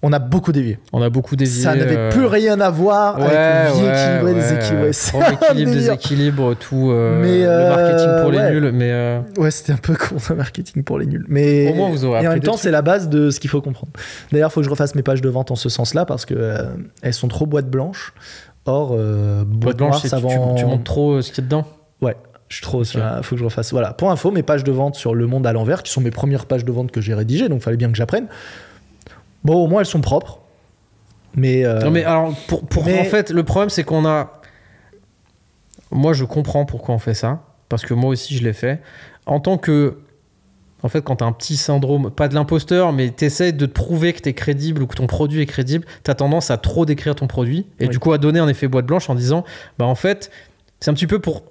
On a beaucoup dévié. On a beaucoup dévié. Ça n'avait euh, plus rien à voir ouais, avec vie équilibré, équilibre, déséquilibre, tout. Euh, mais le marketing pour les nuls. Mais Ouais, c'était un peu con, le marketing pour les nuls. Mais Au moins, vous aurez Et en même temps, c'est la base de ce qu'il faut comprendre. D'ailleurs, il faut que je refasse mes pages de vente en ce sens-là parce que elles sont trop boîte blanches Or, euh, blanche, tu, tu, montes trop euh, ce qu'il y a dedans Ouais, je suis trop, okay. faut que je refasse. Voilà, pour info, mes pages de vente sur Le Monde à l'envers, qui sont mes premières pages de vente que j'ai rédigées, donc fallait bien que j'apprenne. Bon, au moins elles sont propres. Mais. Euh, non, mais alors, pour, en fait, le problème, c'est qu'on a. Moi, je comprends pourquoi on fait ça, parce que moi aussi, je l'ai fait. En tant que en fait, quand tu as un petit syndrome, pas de l'imposteur, mais tu essaies de te prouver que tu es crédible ou que ton produit est crédible, tu as tendance à trop décrire ton produit et du coup à donner un effet boîte blanche en disant, bah en fait, c'est un petit peu pour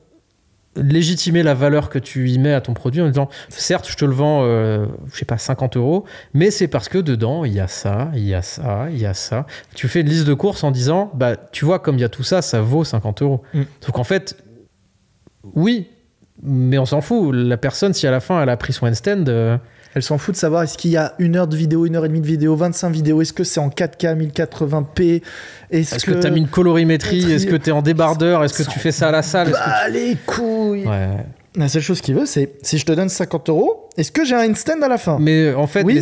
légitimer la valeur que tu y mets à ton produit en disant certes je te le vends euh, je sais pas 50 euros mais c'est parce que dedans il y a ça il y a ça il y a ça tu fais une liste de courses en disant bah tu vois comme il y a tout ça ça vaut 50 euros donc mm. en fait oui mais on s'en fout. La personne, si à la fin elle a pris son handstand. Euh, elle s'en fout de savoir est-ce qu'il y a une heure de vidéo, une heure et demie de vidéo, 25 vidéos, est-ce que c'est en 4K, 1080p Est-ce que, tu t'as mis une colorimétrie Est-ce que t'es en débardeur Est-ce que tu fais ça à la salle Bah les couilles La seule chose qu'il veut, c'est si je te donne 50 euros, est-ce que j'ai un stand à la fin Mais euh, en fait, mais,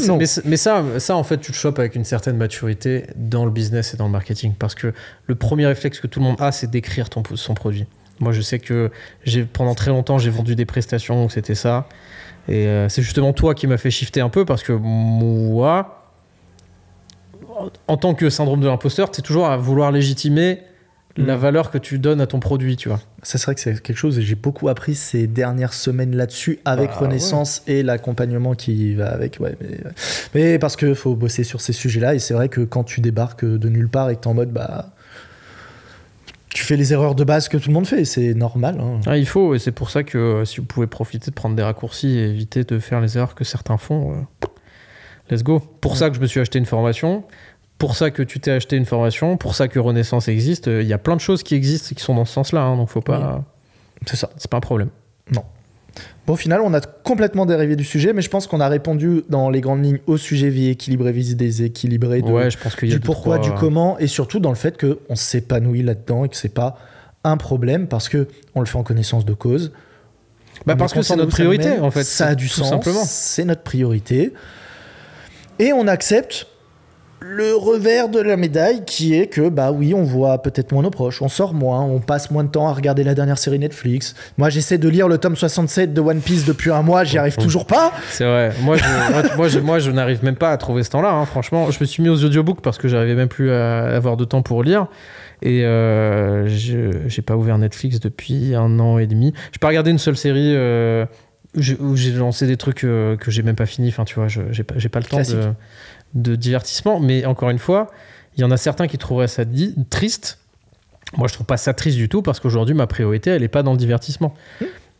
Mais, ça, ça, en fait, tu le chopes avec une certaine maturité dans le business et dans le marketing. Parce que le premier réflexe que tout le monde a, c'est d'écrire son produit. Moi, je sais que pendant très longtemps, j'ai vendu des prestations, c'était ça. Et euh, c'est justement toi qui m'as fait shifter un peu parce que moi, en tant que syndrome de l'imposteur, tu es toujours à vouloir légitimer la mm. valeur que tu donnes à ton produit, tu vois. Ça, c'est vrai que c'est quelque chose, et j'ai beaucoup appris ces dernières semaines là-dessus avec bah Renaissance et l'accompagnement qui va avec. mais, parce qu'il faut bosser sur ces sujets-là, et c'est vrai que quand tu débarques de nulle part et que tu en mode, bah tu fais les erreurs de base que tout le monde fait, c'est normal. Hein. Ah, il faut, et c'est pour ça que euh, si vous pouvez profiter de prendre des raccourcis et éviter de faire les erreurs que certains font, euh, let's go. Pour ça que je me suis acheté une formation, pour ça que tu t'es acheté une formation, pour ça que Renaissance existe. Euh, il y a plein de choses qui existent et qui sont dans ce sens-là, hein, donc faut pas. C'est ça. C'est pas un problème. Non. Bon, au final, on a complètement dérivé du sujet, mais je pense qu'on a répondu dans les grandes lignes au sujet vie équilibrée, vie déséquilibrée, du pourquoi, du comment, et surtout dans le fait qu'on s'épanouit là-dedans et que c'est pas un problème parce que on le fait en connaissance de cause. Bah parce que c'est notre priorité, en fait. Ça a du sens. C'est notre priorité. Et on accepte le revers de la médaille qui est que, bah oui, on voit peut-être moins nos proches, on sort moins, on passe moins de temps à regarder la dernière série Netflix. Moi, j'essaie de lire le tome 67 de One Piece depuis un mois, j'y arrive toujours pas. C'est vrai. Moi, je, moi, je, n'arrive même pas à trouver ce temps-là, hein. franchement. Je me suis mis aux audiobooks parce que j'arrivais même plus à avoir de temps pour lire. Et euh, j'ai pas ouvert Netflix depuis un an et demi. n'ai pas regardé une seule série. Euh, où j'ai lancé des trucs euh, que j'ai même pas fini. Enfin, tu vois, j'ai pas, le temps de de divertissement. Mais encore une fois, il y en a certains qui trouveraient ça triste. Moi, je trouve pas ça triste du tout parce qu'aujourd'hui, ma priorité, elle n'est pas dans le divertissement.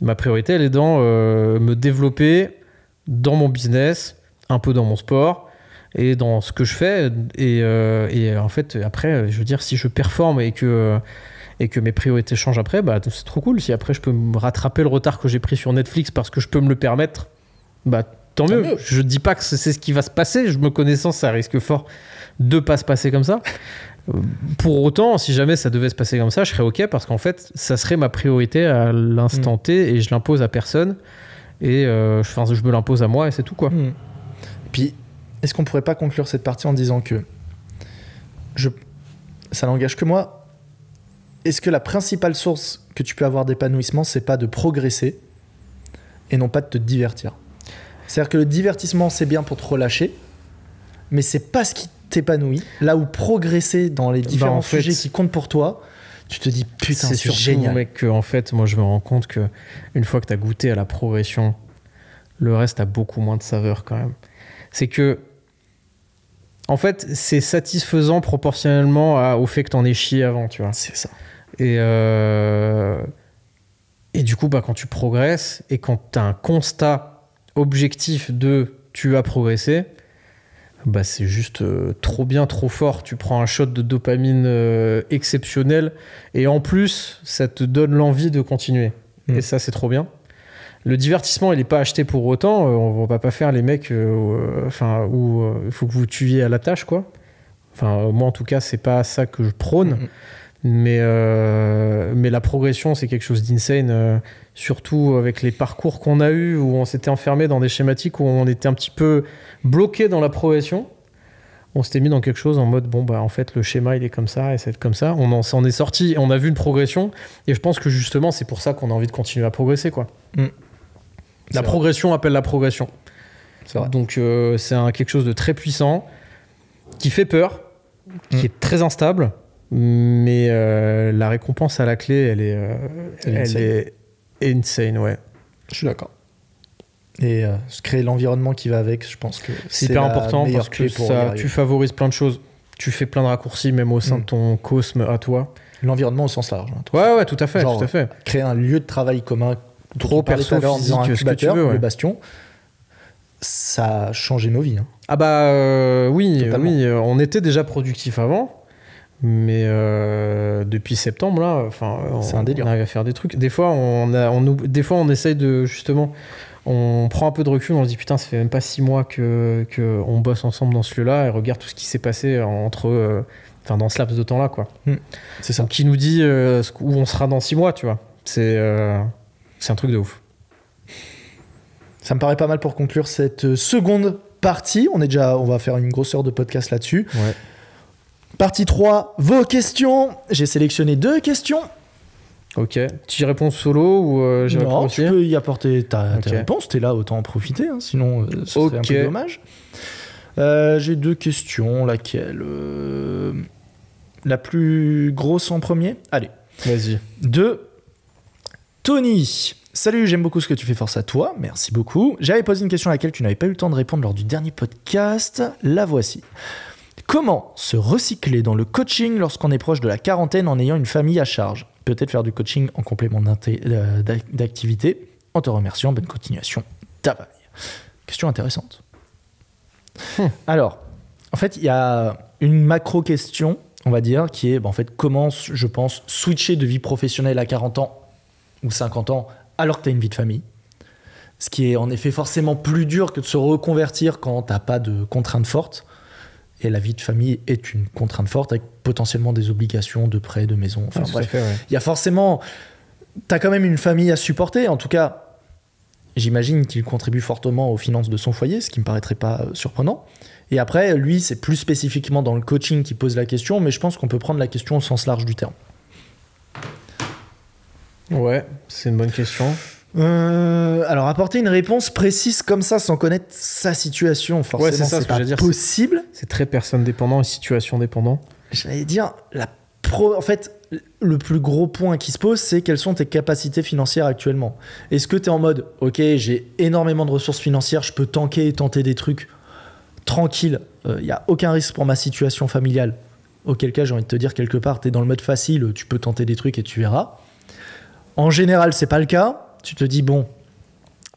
Ma priorité, elle est dans euh, me développer dans mon business, un peu dans mon sport et dans ce que je fais. Euh, et, en fait, après, je veux dire, si je performe et que et que mes priorités changent après, bah, c'est trop cool. Si après je peux me rattraper le retard que j'ai pris sur Netflix parce que je peux me le permettre, bah, tant, mieux. Je dis pas que c'est ce qui va se passer. Je me connaissant, ça risque fort de pas se passer comme ça. Euh, pour autant, si jamais ça devait se passer comme ça, je serais OK parce qu'en fait, ça serait ma priorité à l'instant mm. T et je l'impose à personne. Et euh, je, je me l'impose à moi et c'est tout quoi. Mm. puis, est-ce qu'on pourrait pas conclure cette partie en disant que ça n'engage que moi Est-ce que la principale source que tu peux avoir d'épanouissement, c'est pas de progresser et non pas de te divertir c'est-à-dire que le divertissement, c'est bien pour te relâcher, mais c'est pas ce qui t'épanouit. Là où progresser dans les bah, différents sujets qui comptent pour toi, tu te dis putain, c'est génial. mec, que, en fait, moi, je me rends compte que une fois que tu as goûté à la progression, le reste a beaucoup moins de saveur quand même. C'est que. En fait, c'est satisfaisant proportionnellement au fait que t'en es chié avant, tu vois. C'est ça. Et, euh, et du coup, bah, quand tu progresses et quand tu as un constat objectif de tu as progressé, bah c'est juste euh, trop bien, trop fort. Tu prends un shot de dopamine euh, exceptionnel et en plus, ça te donne l'envie de continuer. Mm. Et ça, c'est trop bien. Le divertissement, il n'est pas acheté pour autant. Euh, on on va pas faire les mecs enfin, où il faut que vous tuiez à la tâche, quoi. Enfin, moi, en tout cas, c'est pas ça que je prône. Mm. Mais, mais la progression, c'est quelque chose d'insane surtout avec les parcours qu'on a eus, où on s'était enfermé dans des schématiques où on était un petit peu bloqué dans la progression. On s'était mis dans quelque chose en mode, bon, bah, en fait, le schéma, il est comme ça, et c'est comme ça. On s'en est sorti, on a vu une progression, et je pense que justement, c'est pour ça qu'on a envie de continuer à progresser, quoi. Mm. La progression appelle la progression. Vrai. Donc, euh, c'est quelque chose de très puissant, qui fait peur, qui mm. est très instable, mais euh, la récompense à la clé, elle est, euh, elle est insane, ouais. Je suis d'accord. Et euh, créer l'environnement qui va avec, je pense que c'est hyper important parce que tu favorises plein de choses. Tu fais plein de raccourcis, même au sein de mm. ton cosme à toi. L'environnement au sens large. Hein, ouais, ouais, tout à fait, tout à fait. Créer un lieu de travail commun, trop perso, physique, le bastion, ça a changé nos vies. Hein. Ah bah euh, oui, oui, euh, on était déjà productif avant. Mais euh, depuis septembre, là, enfin, on, arrive à faire des trucs. Des fois, on, a, on, des fois, on essaye de justement. On prend un peu de recul, on se dit putain, ça fait même pas six mois que, on bosse ensemble dans ce lieu-là et regarde tout ce qui s'est passé entre, euh, dans ce laps de temps-là, quoi. Hmm. c'est ça. qui nous dit euh, où on sera dans six mois, tu vois. C'est un truc de ouf. Ça me paraît pas mal pour conclure cette seconde partie. On est déjà, on va faire une grosse heure de podcast là-dessus. Ouais. Partie 3, vos questions. J'ai sélectionné deux questions. Ok. Tu réponds solo ou euh, je tu peux y apporter ta, réponse. tes es là, autant en profiter. Hein, sinon, euh, c'est un peu dommage. Euh, j'ai deux questions. Laquelle La plus grosse en premier Allez. Vas-y. De Tony. Salut, j'aime beaucoup ce que tu fais, force à toi, merci beaucoup. J'avais posé une question à laquelle tu n'avais pas eu le temps de répondre lors du dernier podcast, la voici. Comment se recycler dans le coaching lorsqu'on est proche de la quarantaine en ayant une famille à charge Peut-être faire du coaching en complément euh, d'activité. En te remerciant, bonne continuation, Question intéressante. Hmm. Alors, en fait, il y a une macro-question, on va dire, qui est, ben, en fait, comment, je pense, switcher de vie professionnelle à 40 ans ou 50 ans alors que tu as une vie de famille ce qui est en effet forcément plus dur que de se reconvertir quand t'as pas de contraintes fortes la vie de famille est une contrainte forte avec potentiellement des obligations de prêt, de maison. Enfin, il y a forcément. T'as quand même une famille à supporter, en tout cas. J'imagine qu'il contribue fortement aux finances de son foyer, ce qui me paraîtrait pas euh, surprenant. Et après, lui, c'est plus spécifiquement dans le coaching qui pose la question, mais je pense qu'on peut prendre la question au sens large du terme. Ouais, c'est une bonne question. Euh, alors apporter une réponse précise comme ça sans connaître sa situation, forcément, c'est pas possible. C'est très personne dépendant et situation dépendant. J'allais dire la pro. En fait, le plus gros point qui se pose, c'est quelles sont tes capacités financières actuellement. Est-ce que tu es en mode, ok, j'ai énormément de ressources financières, je peux tanker et tenter des trucs tranquille, il euh, y a aucun risque pour ma situation familiale. Auquel cas, j'ai envie de te dire quelque part, tu es dans le mode facile, tu peux tenter des trucs et tu verras. En général, c'est pas le cas tu te dis, bon,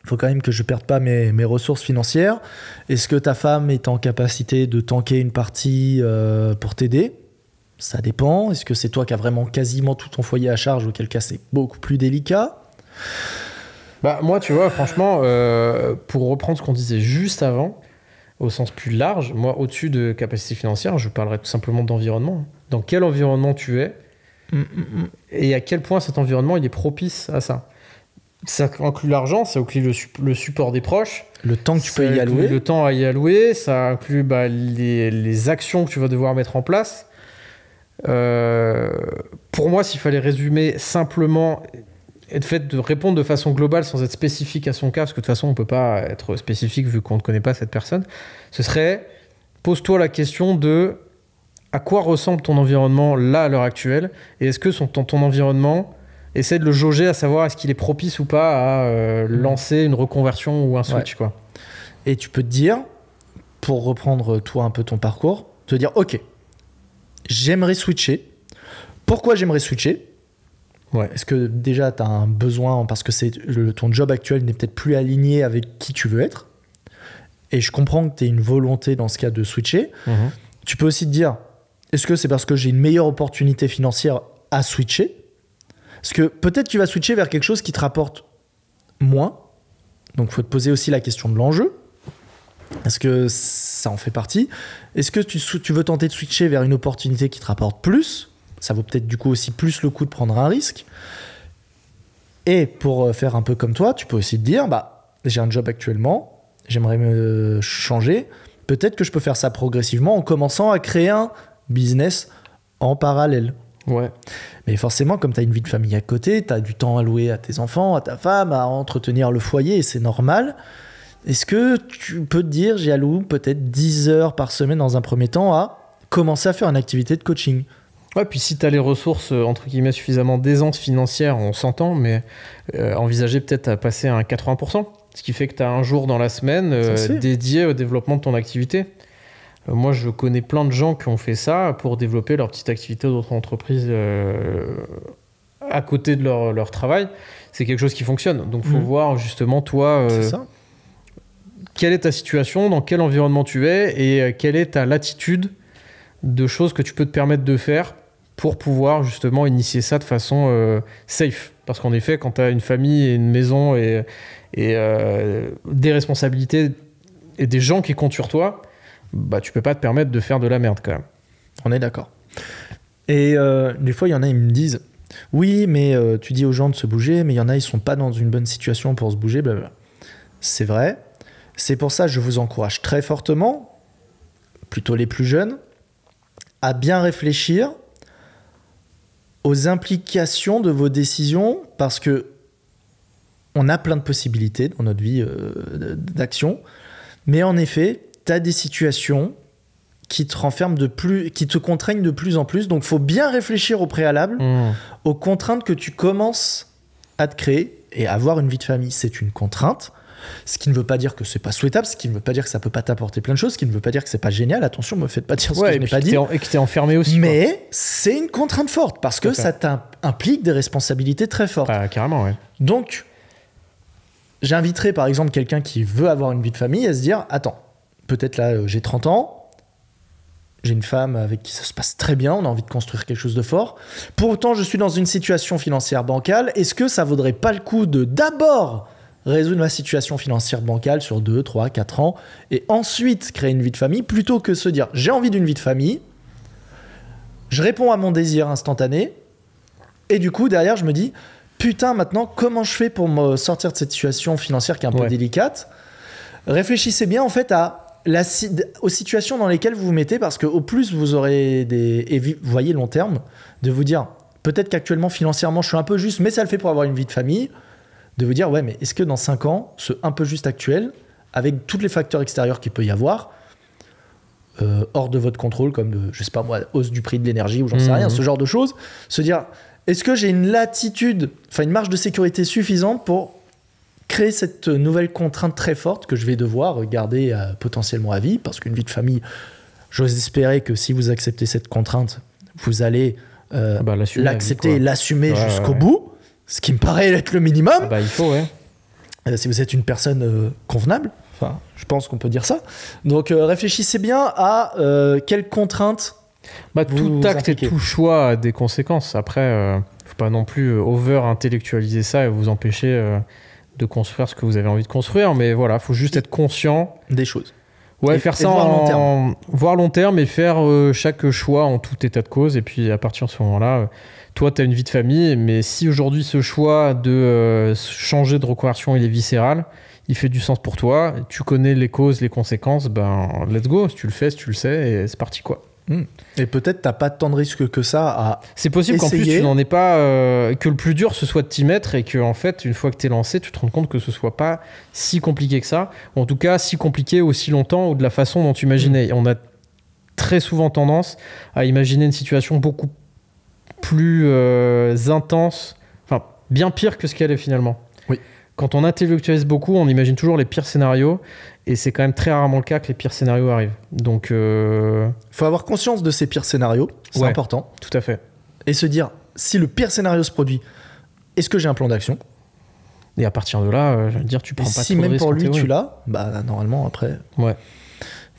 faut quand même que je perde pas mes, mes ressources financières. Est-ce que ta femme est en capacité de tanker une partie euh, pour t'aider Ça dépend. Est-ce que c'est toi qui as vraiment quasiment tout ton foyer à charge, auquel cas c'est beaucoup plus délicat Bah moi, tu vois, franchement, euh, pour reprendre ce qu'on disait juste avant, au sens plus large, moi, au-dessus de capacité financière, je parlerai tout simplement d'environnement. Dans quel environnement tu es mm, mm, mm. et à quel point cet environnement il est propice à ça ça inclut l'argent, ça inclut le, support des proches. Le temps que tu peux y allouer. Le temps à y allouer, ça inclut bah, les, actions que tu vas devoir mettre en place. Euh, pour moi, s'il fallait résumer simplement et le fait de répondre de façon globale sans être spécifique à son cas, parce que de toute façon on ne peut pas être spécifique vu qu'on ne connaît pas cette personne, ce serait pose-toi la question de à quoi ressemble ton environnement là à l'heure actuelle et est-ce que ton environnement essaie de le jauger à savoir est-ce qu'il est propice ou pas à euh, mhm. lancer une reconversion ou un switch. Quoi. Et tu peux te dire, pour reprendre euh, toi un peu ton parcours, te dire ok, j'aimerais switcher. Pourquoi j'aimerais switcher ouais. Est-ce que déjà tu as un besoin parce que c'est ton job actuel n'est peut-être plus aligné avec qui tu veux être Et je comprends que tu as une volonté dans ce cas de switcher. Mhm. Tu peux aussi te dire est-ce que c'est parce que j'ai une meilleure opportunité financière à switcher parce que peut-être tu vas switcher vers quelque chose qui te rapporte moins. Donc faut te poser aussi la question de l'enjeu. Est-ce que ça en fait partie Est-ce que tu, veux tenter de switcher vers une opportunité qui te rapporte plus Ça vaut peut-être du coup aussi plus le coup de prendre un risque. Et pour euh, faire un peu comme toi, tu peux aussi te dire, bah, j'ai un job actuellement, j'aimerais me changer. Peut-être que je peux faire ça progressivement en commençant à créer un business en parallèle. Ouais. Mais forcément, comme tu as une vie de famille à côté, tu as du temps à louer à tes enfants, à ta femme, à entretenir le foyer, et c'est normal. Est-ce que tu peux te dire, j'ai alloue peut-être 10 heures par semaine dans un premier temps à commencer à faire une activité de coaching Ouais, puis si tu as les ressources, euh, entre guillemets, suffisamment d'aisance financière, on s'entend, mais euh, envisager peut-être à passer à un 80%, ce qui fait que tu as un jour dans la semaine euh, dédié au développement de ton activité. Euh, moi, je connais plein de gens qui ont fait ça pour développer leur petite activité d'autres entreprises euh, à côté de leur, travail. C'est quelque chose qui fonctionne. Donc, il faut mhm. voir justement, toi, euh, quelle est ta situation, dans quel environnement tu es et quelle est ta latitude de choses que tu peux te permettre de faire pour pouvoir justement initier ça de façon safe. Parce qu'en effet, quand tu as une famille et une maison et, et des responsabilités et des gens qui comptent sur toi, bah, tu peux pas te permettre de faire de la merde quand même. On est d'accord. Et euh, des fois, il y en a, ils me disent Oui, mais euh, tu dis aux gens de se bouger, mais il y en a, ils sont pas dans une bonne situation pour se bouger, blablabla. C'est vrai. C'est pour ça que je vous encourage très fortement, plutôt les plus jeunes, à bien réfléchir aux implications de vos décisions parce que on a plein de possibilités dans notre vie euh, d'action. Mais en effet, tu as des situations qui te renferment de plus, qui te contraignent de plus en plus. Donc, faut bien réfléchir au préalable, mmh. aux contraintes que tu commences à te créer. Et avoir une vie de famille, c'est une contrainte. Ce qui ne veut pas dire que c'est pas souhaitable, ce qui ne veut pas dire que ça peut pas t'apporter plein de choses, ce qui ne veut pas dire que c'est pas génial. Attention, me faites pas dire ce que je n'ai pas dit. et que t'es enfermé aussi. Mais c'est une contrainte forte parce que ça t'implique des responsabilités très fortes. Bah, carrément, ouais. Donc, j'inviterai par exemple quelqu'un qui veut avoir une vie de famille à se dire attends, peut-être là, euh, j'ai 30 ans, j'ai une femme avec qui ça se passe très bien, on a envie de construire quelque chose de fort. Pour autant, je suis dans une situation financière bancale. Est-ce que ça vaudrait pas le coup de d'abord résoudre ma situation financière bancale sur 2, 3, 4 ans et ensuite créer une vie de famille plutôt que se dire j'ai envie d'une vie de famille, je réponds à mon désir instantané et du coup derrière je me dis putain maintenant comment je fais pour me sortir de cette situation financière qui est un peu délicate réfléchissez bien en fait à aux situations dans lesquelles vous vous mettez, parce qu'au plus vous aurez des. vous voyez long terme, de vous dire peut-être qu'actuellement financièrement je suis un peu juste, mais ça le fait pour avoir une vie de famille, de vous dire ouais, mais est-ce que dans 5 ans, ce un peu juste actuel, avec tous les facteurs extérieurs qu'il peut y avoir, euh, hors de votre contrôle, comme de, je sais pas moi, hausse du prix de l'énergie ou j'en sais rien, mmh. ce genre de choses, se dire est-ce que j'ai une latitude, enfin une marge de sécurité suffisante pour créer cette nouvelle contrainte très forte que je vais devoir garder euh, potentiellement à vie, parce qu'une vie de famille, j'ose espérer que si vous acceptez cette contrainte, vous allez euh, ah bah, l'accepter et l'assumer jusqu'au bout, ce qui me paraît être le minimum. Ah bah, il faut, ouais. Euh, si vous êtes une personne convenable, enfin, je pense qu'on peut dire ça. Donc réfléchissez bien à quelle contrainte. Bah, tout acte et tout choix a des conséquences. Après, ne faut pas non plus over intellectualiser ça et vous empêcher de construire ce que vous avez envie de construire, mais voilà, faut juste être conscient des choses. Ouais, faire ça en long terme. voir long terme et faire euh, chaque choix en tout état de cause. Et puis à partir de ce moment-là, euh, toi, tu as une vie de famille, mais si aujourd'hui ce choix de euh, changer de reconversion, il est viscéral, il fait du sens pour toi, tu connais les causes, les conséquences, ben let's go, si tu le fais, si tu le sais, et c'est parti quoi. Hmm. Et peut-être t'as pas tant de risques que ça à. C'est possible qu'en plus tu n'en es pas euh, que le plus dur ce soit de t'y mettre et que en fait une fois que t'es lancé tu te rends compte que ce soit pas si compliqué que ça en tout cas si compliqué aussi longtemps ou de la façon dont tu imaginais. Hmm. On a très souvent tendance à imaginer une situation beaucoup plus euh, intense, enfin bien pire que ce qu'elle est finalement quand on intellectualise beaucoup, on imagine toujours les pires scénarios. Et c'est quand même très rarement le cas que les pires scénarios arrivent. Donc. Euh, Faut avoir conscience de ces pires scénarios. C'est important. Tout à fait. Et se dire, si le pire scénario se produit, est-ce que j'ai un plan d'action Et à partir de là, euh, dire, tu prends pas trop de Si même pour lui, tu l'as, bah normalement après. Ouais.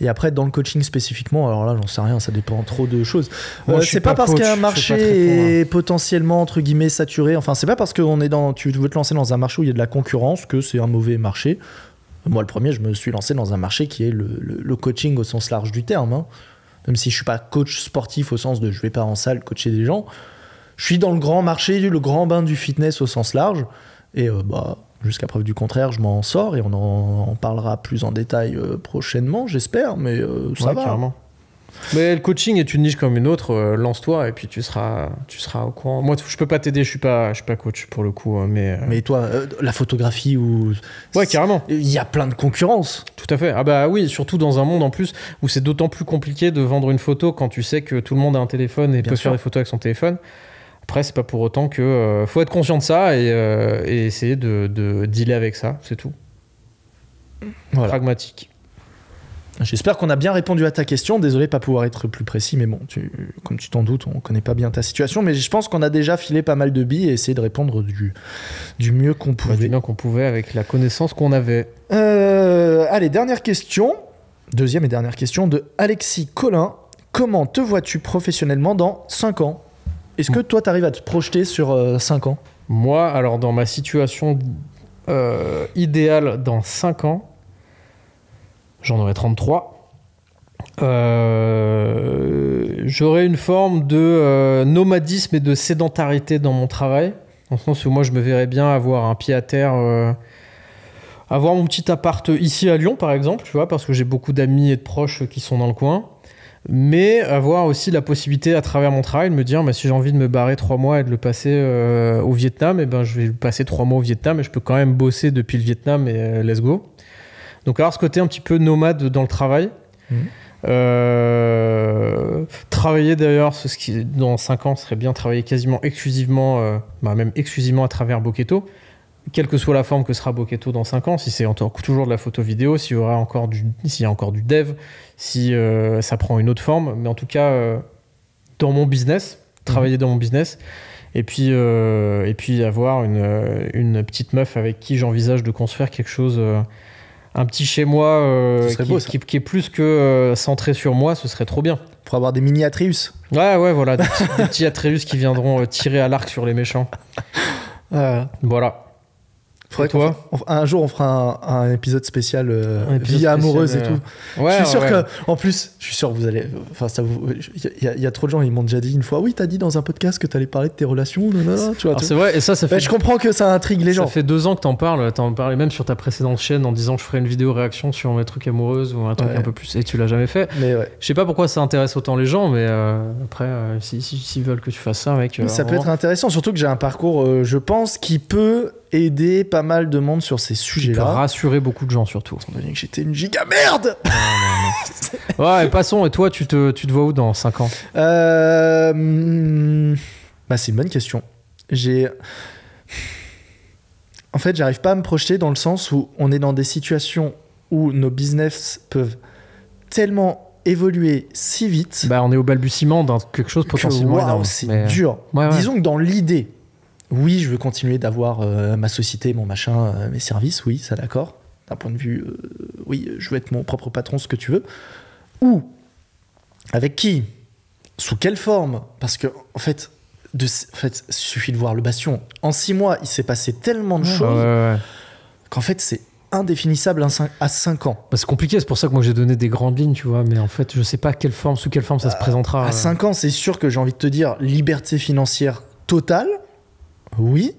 Et après, dans le coaching spécifiquement, alors là, j'en sais rien, ça dépend trop de choses. Euh, c'est pas, parce qu'un marché hein. est potentiellement, entre guillemets, saturé. Enfin, c'est pas parce que est dans, tu veux te lancer dans un marché où il y a de la concurrence que c'est un mauvais marché. Moi, le premier, je me suis lancé dans un marché qui est le, coaching au sens large du terme. Hein. Même si je suis pas coach sportif au sens de je vais pas en salle coacher des gens, je suis dans le grand marché, le grand bain du fitness au sens large. Et euh, bah, jusqu'à preuve du contraire, je m'en sors et on en parlera plus en détail euh, prochainement, j'espère, mais euh, ça va. Mais le coaching est une niche comme une autre, euh, lance-toi et puis tu seras, tu seras au courant. Moi, je peux pas t'aider, je suis pas, je suis pas coach pour le coup, hein, mais. Mais toi, la photographie ou. Ouais, carrément. Il y a plein de concurrence. Tout à fait. Ah bah oui, surtout dans un monde en plus où c'est d'autant plus compliqué de vendre une photo quand tu sais que tout le monde a un téléphone et peut faire des photos avec son téléphone. Après, c'est pas pour autant que. Euh, faut être conscient de ça et, euh, essayer de, dealer avec ça, c'est tout. Pragmatique. J'espère qu'on a bien répondu à ta question. Désolé pas pouvoir être plus précis, mais bon, tu, comme tu t'en doutes, on connaît pas bien ta situation, mais je pense qu'on a déjà filé pas mal de billes et essayé de répondre du, du mieux qu'on pouvait. du mieux qu'on pouvait avec la connaissance qu'on avait. Euh, allez, dernière question. Deuxième et dernière question de Alexis Collin. Comment te vois-tu professionnellement dans 5 ans est-ce que toi, tu arrives à te projeter sur 5 euh, ans Moi, alors dans ma situation euh, idéale dans 5 ans, j'en aurais 33. Euh, j'aurais une forme de nomadisme et de sédentarité dans mon travail. En le sens où moi, je me verrais bien avoir un pied à terre avoir mon petit appart ici à Lyon, par exemple, tu vois, parce que j'ai beaucoup d'amis et de proches qui sont dans le coin mais avoir aussi la possibilité à travers mon travail de me dire bah, si j'ai envie de me barrer trois mois et de le passer euh, au Vietnam, et eh ben, je vais passer trois mois au Vietnam et je peux quand même bosser depuis le Vietnam et euh, let's go. Donc avoir ce côté un petit peu nomade dans le travail. Mmh. Euh, travailler d'ailleurs, ce qui dans cinq ans serait bien travailler quasiment exclusivement, bah, même exclusivement à travers Boketo quelle que soit la forme que sera Boketo dans 5 ans, si c'est toujours de la photo vidéo, s'il y, aura encore du, s'il y a encore du dev, si euh, ça prend une autre forme, mais en tout cas, euh, dans mon business, travailler mhm. dans mon business, et puis, euh, et puis avoir une, une, petite meuf avec qui j'envisage de construire quelque chose, un petit chez moi qui, est plus que centré sur moi, ce serait trop bien. Pour avoir des mini Atreus. Ouais, ouais, voilà, des, petits, des qui viendront tirer à l'arc sur les méchants. Voilà. Faudrait un jour on fera un, épisode spécial euh, vie amoureuse et euh, tout. je suis sûr que en plus, je suis sûr que vous allez enfin ça vous il y, a trop de gens ils m'ont déjà dit une fois oui, t'as dit dans un podcast que t'allais parler de tes relations, C'est vrai et ça ça fait je comprends que ça intrigue les gens. Ça fait deux ans que t'en parles, t'en parlais même sur ta précédente chaîne en disant que je ferais une vidéo réaction sur mes trucs amoureuse ou un truc un peu plus et tu l'as jamais fait. Mais Je sais pas pourquoi ça intéresse autant les gens mais euh, après s'ils si, si, veulent que tu fasses ça mec. ça peut être intéressant surtout que j'ai un parcours je pense qui peut aider pas mal de monde sur ces sujets-là. Rassurer beaucoup de gens surtout. Étant donné que j'étais une giga merde. ouais, passons. Et toi, tu te, tu te vois où dans 5 ans euh, Bah, c'est une bonne question. J'ai. En fait, j'arrive pas à me projeter dans le sens où on est dans des situations où nos business peuvent tellement évoluer si vite. Bah, on est au balbutiement d'un quelque chose potentiellement que, wow, C'est euh, dur. Disons que dans l'idée, oui, je veux continuer d'avoir euh, ma société, mon machin, euh, mes services, oui, ça d'accord. D'un point de vue, euh, oui, je veux être mon propre patron, ce que tu veux. Ou avec qui Sous quelle forme Parce que, en fait, fait, suffit de voir le bastion. En six mois, il s'est passé tellement de choses qu'en fait, c'est indéfinissable à 5 ans. Bah, c'est compliqué, c'est pour ça que moi j'ai donné des grandes lignes, tu vois, mais en fait je sais pas quelle forme, sous quelle forme ça se présentera. À 5 ans, c'est sûr que j'ai envie de te dire liberté financière totale, oui.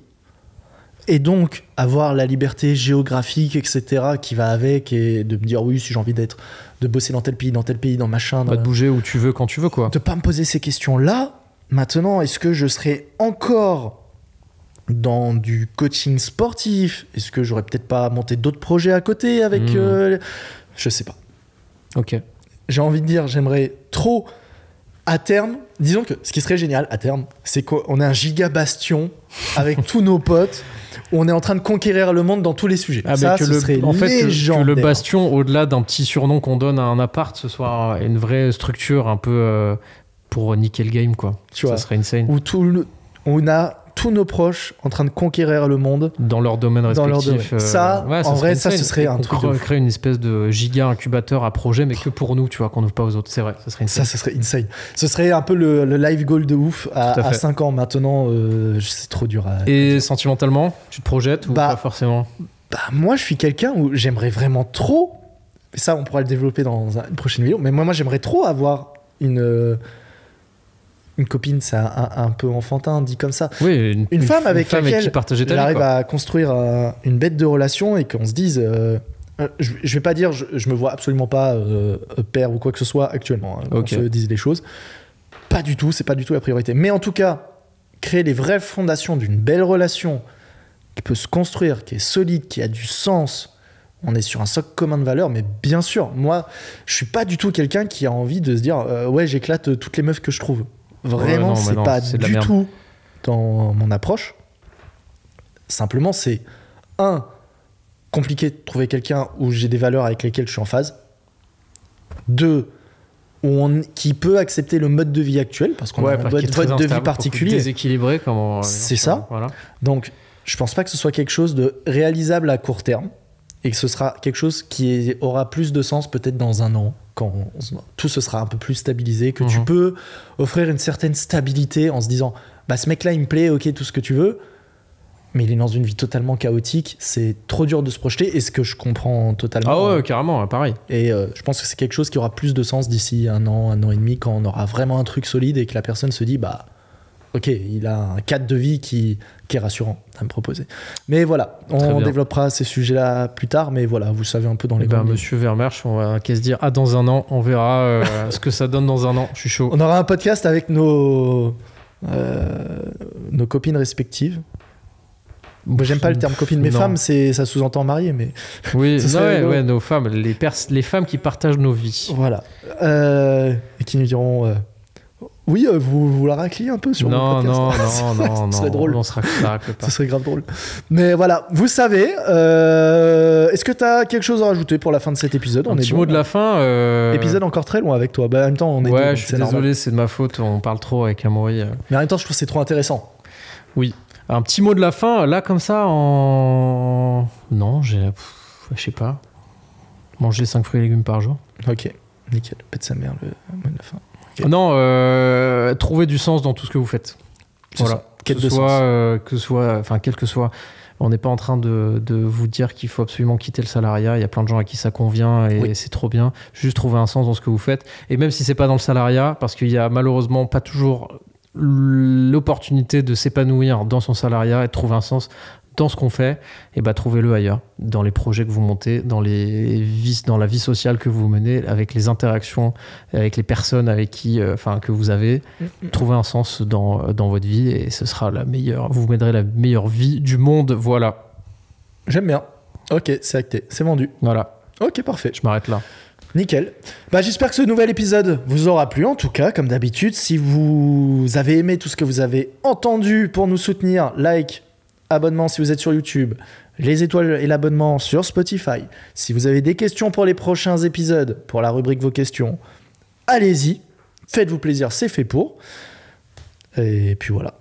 Et donc, avoir la liberté géographique, etc., qui va avec, et de me dire, oui, si j'ai envie d'être, de bosser dans tel pays, dans tel pays, dans machin. Pas de bouger où tu veux, quand tu veux, quoi. De pas me poser ces questions-là. Maintenant, est-ce que je serais encore dans du coaching sportif Est-ce que j'aurais peut-être pas monté d'autres projets à côté avec. Hmm. Euh, je sais pas. Ok. J'ai envie de dire, j'aimerais trop à terme, disons que ce qui serait génial à terme, c'est qu'on a un giga bastion avec tous nos potes. on est en train de conquérir le monde dans tous les sujets. Ah, ça, ce le, serait en fait, que le bastion, au-delà d'un petit surnom qu'on donne à un appart, ce soit une vraie structure un peu euh, pour nickel game, quoi. Tu ça vois, serait insane. Où tout le, on a tous nos proches en train de conquérir le monde dans leur domaine respectif. Euh, ça, en vrai, ça, ce serait un truc. On créer une espèce de giga incubateur à projet, mais que pour nous, tu vois, qu'on n'ouvre pas aux autres. C'est vrai, ça serait insane. Ça, ce serait insane. Ce serait un peu le, live goal de ouf à, 5 ans maintenant. c'est euh, trop dur. À... Et sentimentalement, tu te projettes ou bah, pas forcément Bah moi, je suis quelqu'un où j'aimerais vraiment trop. Ça, on pourra le développer dans une prochaine vidéo. Mais moi, moi, j'aimerais trop avoir une euh, une copine, c'est un, peu enfantin, dit comme ça. Oui, une, femme avec une femme laquelle elle arrive à construire euh, une bête de relation et qu'on se dise. Euh, euh, je, vais pas dire, je, me vois absolument pas père ou quoi que ce soit actuellement. Hein, on se dise les choses. Pas du tout, c'est pas du tout la priorité. Mais en tout cas, créer les vraies fondations d'une belle relation qui peut se construire, qui est solide, qui a du sens. On est sur un socle commun de valeurs, mais bien sûr, moi, je suis pas du tout quelqu'un qui a envie de se dire ouais, j'éclate toutes les meufs que je trouve. Vraiment, c'est pas du tout dans mon approche. Simplement, c'est un compliqué de trouver quelqu'un où j'ai des valeurs avec lesquelles je suis en phase. Deux, on, qui peut accepter le mode de vie actuel parce qu'on a un mode, de vie particulier. Déséquilibré, comment C'est ça. Voilà. Donc, je pense pas que ce soit quelque chose de réalisable à court terme et que ce sera quelque chose qui aura plus de sens peut-être dans un an quand tout se sera un peu plus stabilisé que tu mhm. peux offrir une certaine stabilité en se disant bah ce mec là il me plaît ok tout ce que tu veux mais il est dans une vie totalement chaotique c'est trop dur de se projeter et ce que je comprends totalement ah ouais hein. carrément pareil et euh, je pense que c'est quelque chose qui aura plus de sens d'ici un an un an et demi quand on aura vraiment un truc solide et que la personne se dit bah ok, il a un cadre de vie qui, qui est rassurant à me proposer. Mais voilà, on développera ces sujets-là plus tard, mais voilà, vous savez un peu dans eh les ben, Monsieur Vermersch, on va qu'à se dire, ah, dans un an, on verra euh, ce que ça donne dans un an, je suis chaud. On aura un podcast avec nos, euh, nos copines respectives. Moi, j'aime pas le terme copine, mais femmes, c'est ça sous-entend marié, mais oui, ouais, nos femmes, les, les femmes qui partagent nos vies, voilà, euh, et qui nous diront oui, euh, vous, vous la racliez un peu sur le podcast. Non, non, non, non. Ce serait drôle. On pas. Ce serait grave drôle. Mais voilà, vous savez. Euh, est-ce que tu as quelque chose à rajouter pour la fin de cet épisode Un petit mot de euh, la fin. Épisode encore très loin avec toi. Bah, en même temps, on est. Ouais, je suis désolé, c'est de ma faute. On parle trop avec Amory. Mais en même temps, je trouve que c'est trop intéressant. Oui. Un petit mot de la fin, là, comme ça, en. Non, j'ai. Je sais pas. Manger 5 fruits et légumes par jour. Ok, nickel. Pète sa mère le de la fin. Non, euh, trouver du sens dans tout ce que vous faites. Voilà. Quel que, soit, euh, que soit, enfin, quel que soit. On n'est pas en train de, vous dire qu'il faut absolument quitter le salariat. Il y a plein de gens à qui ça convient et c'est trop bien. Juste trouver un sens dans ce que vous faites. Et même si c'est pas dans le salariat, parce qu'il y a malheureusement pas toujours l'opportunité de s'épanouir dans son salariat et de trouver un sens dans ce qu'on fait, et eh bah, ben, trouvez-le ailleurs, dans les projets que vous montez, dans, les vies, dans la vie sociale que vous menez, avec les interactions, avec les personnes avec qui, euh, enfin, que vous avez. trouvé Trouvez un sens dans, euh, dans, votre vie et ce sera la meilleure, vous mènerez la meilleure vie du monde. Voilà. J'aime bien. Ok, c'est acté, c'est vendu. Voilà. Ok, parfait. Je m'arrête là. Nickel. Bah, j'espère que ce nouvel épisode vous aura plu. En tout cas, comme d'habitude, si vous avez aimé tout ce que vous avez entendu pour nous soutenir, like, abonnement si vous êtes sur YouTube, les étoiles et l'abonnement sur Spotify. Si vous avez des questions pour les prochains épisodes, pour la rubrique vos questions, allez-y, faites-vous plaisir, c'est fait pour. Et puis voilà.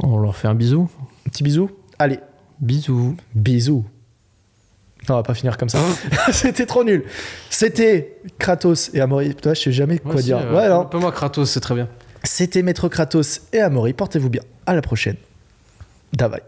On leur fait un bisou. Un petit bisou. Allez. Bisous. Bisous. Non, on va pas finir comme ça. C'était trop nul. C'était Kratos et Amaury. Toi, je sais jamais quoi dire. Euh, un ouais, non. moi, Kratos, c'est très bien. C'était Maître Kratos et Amaury. Portez-vous bien. À la prochaine. Давай.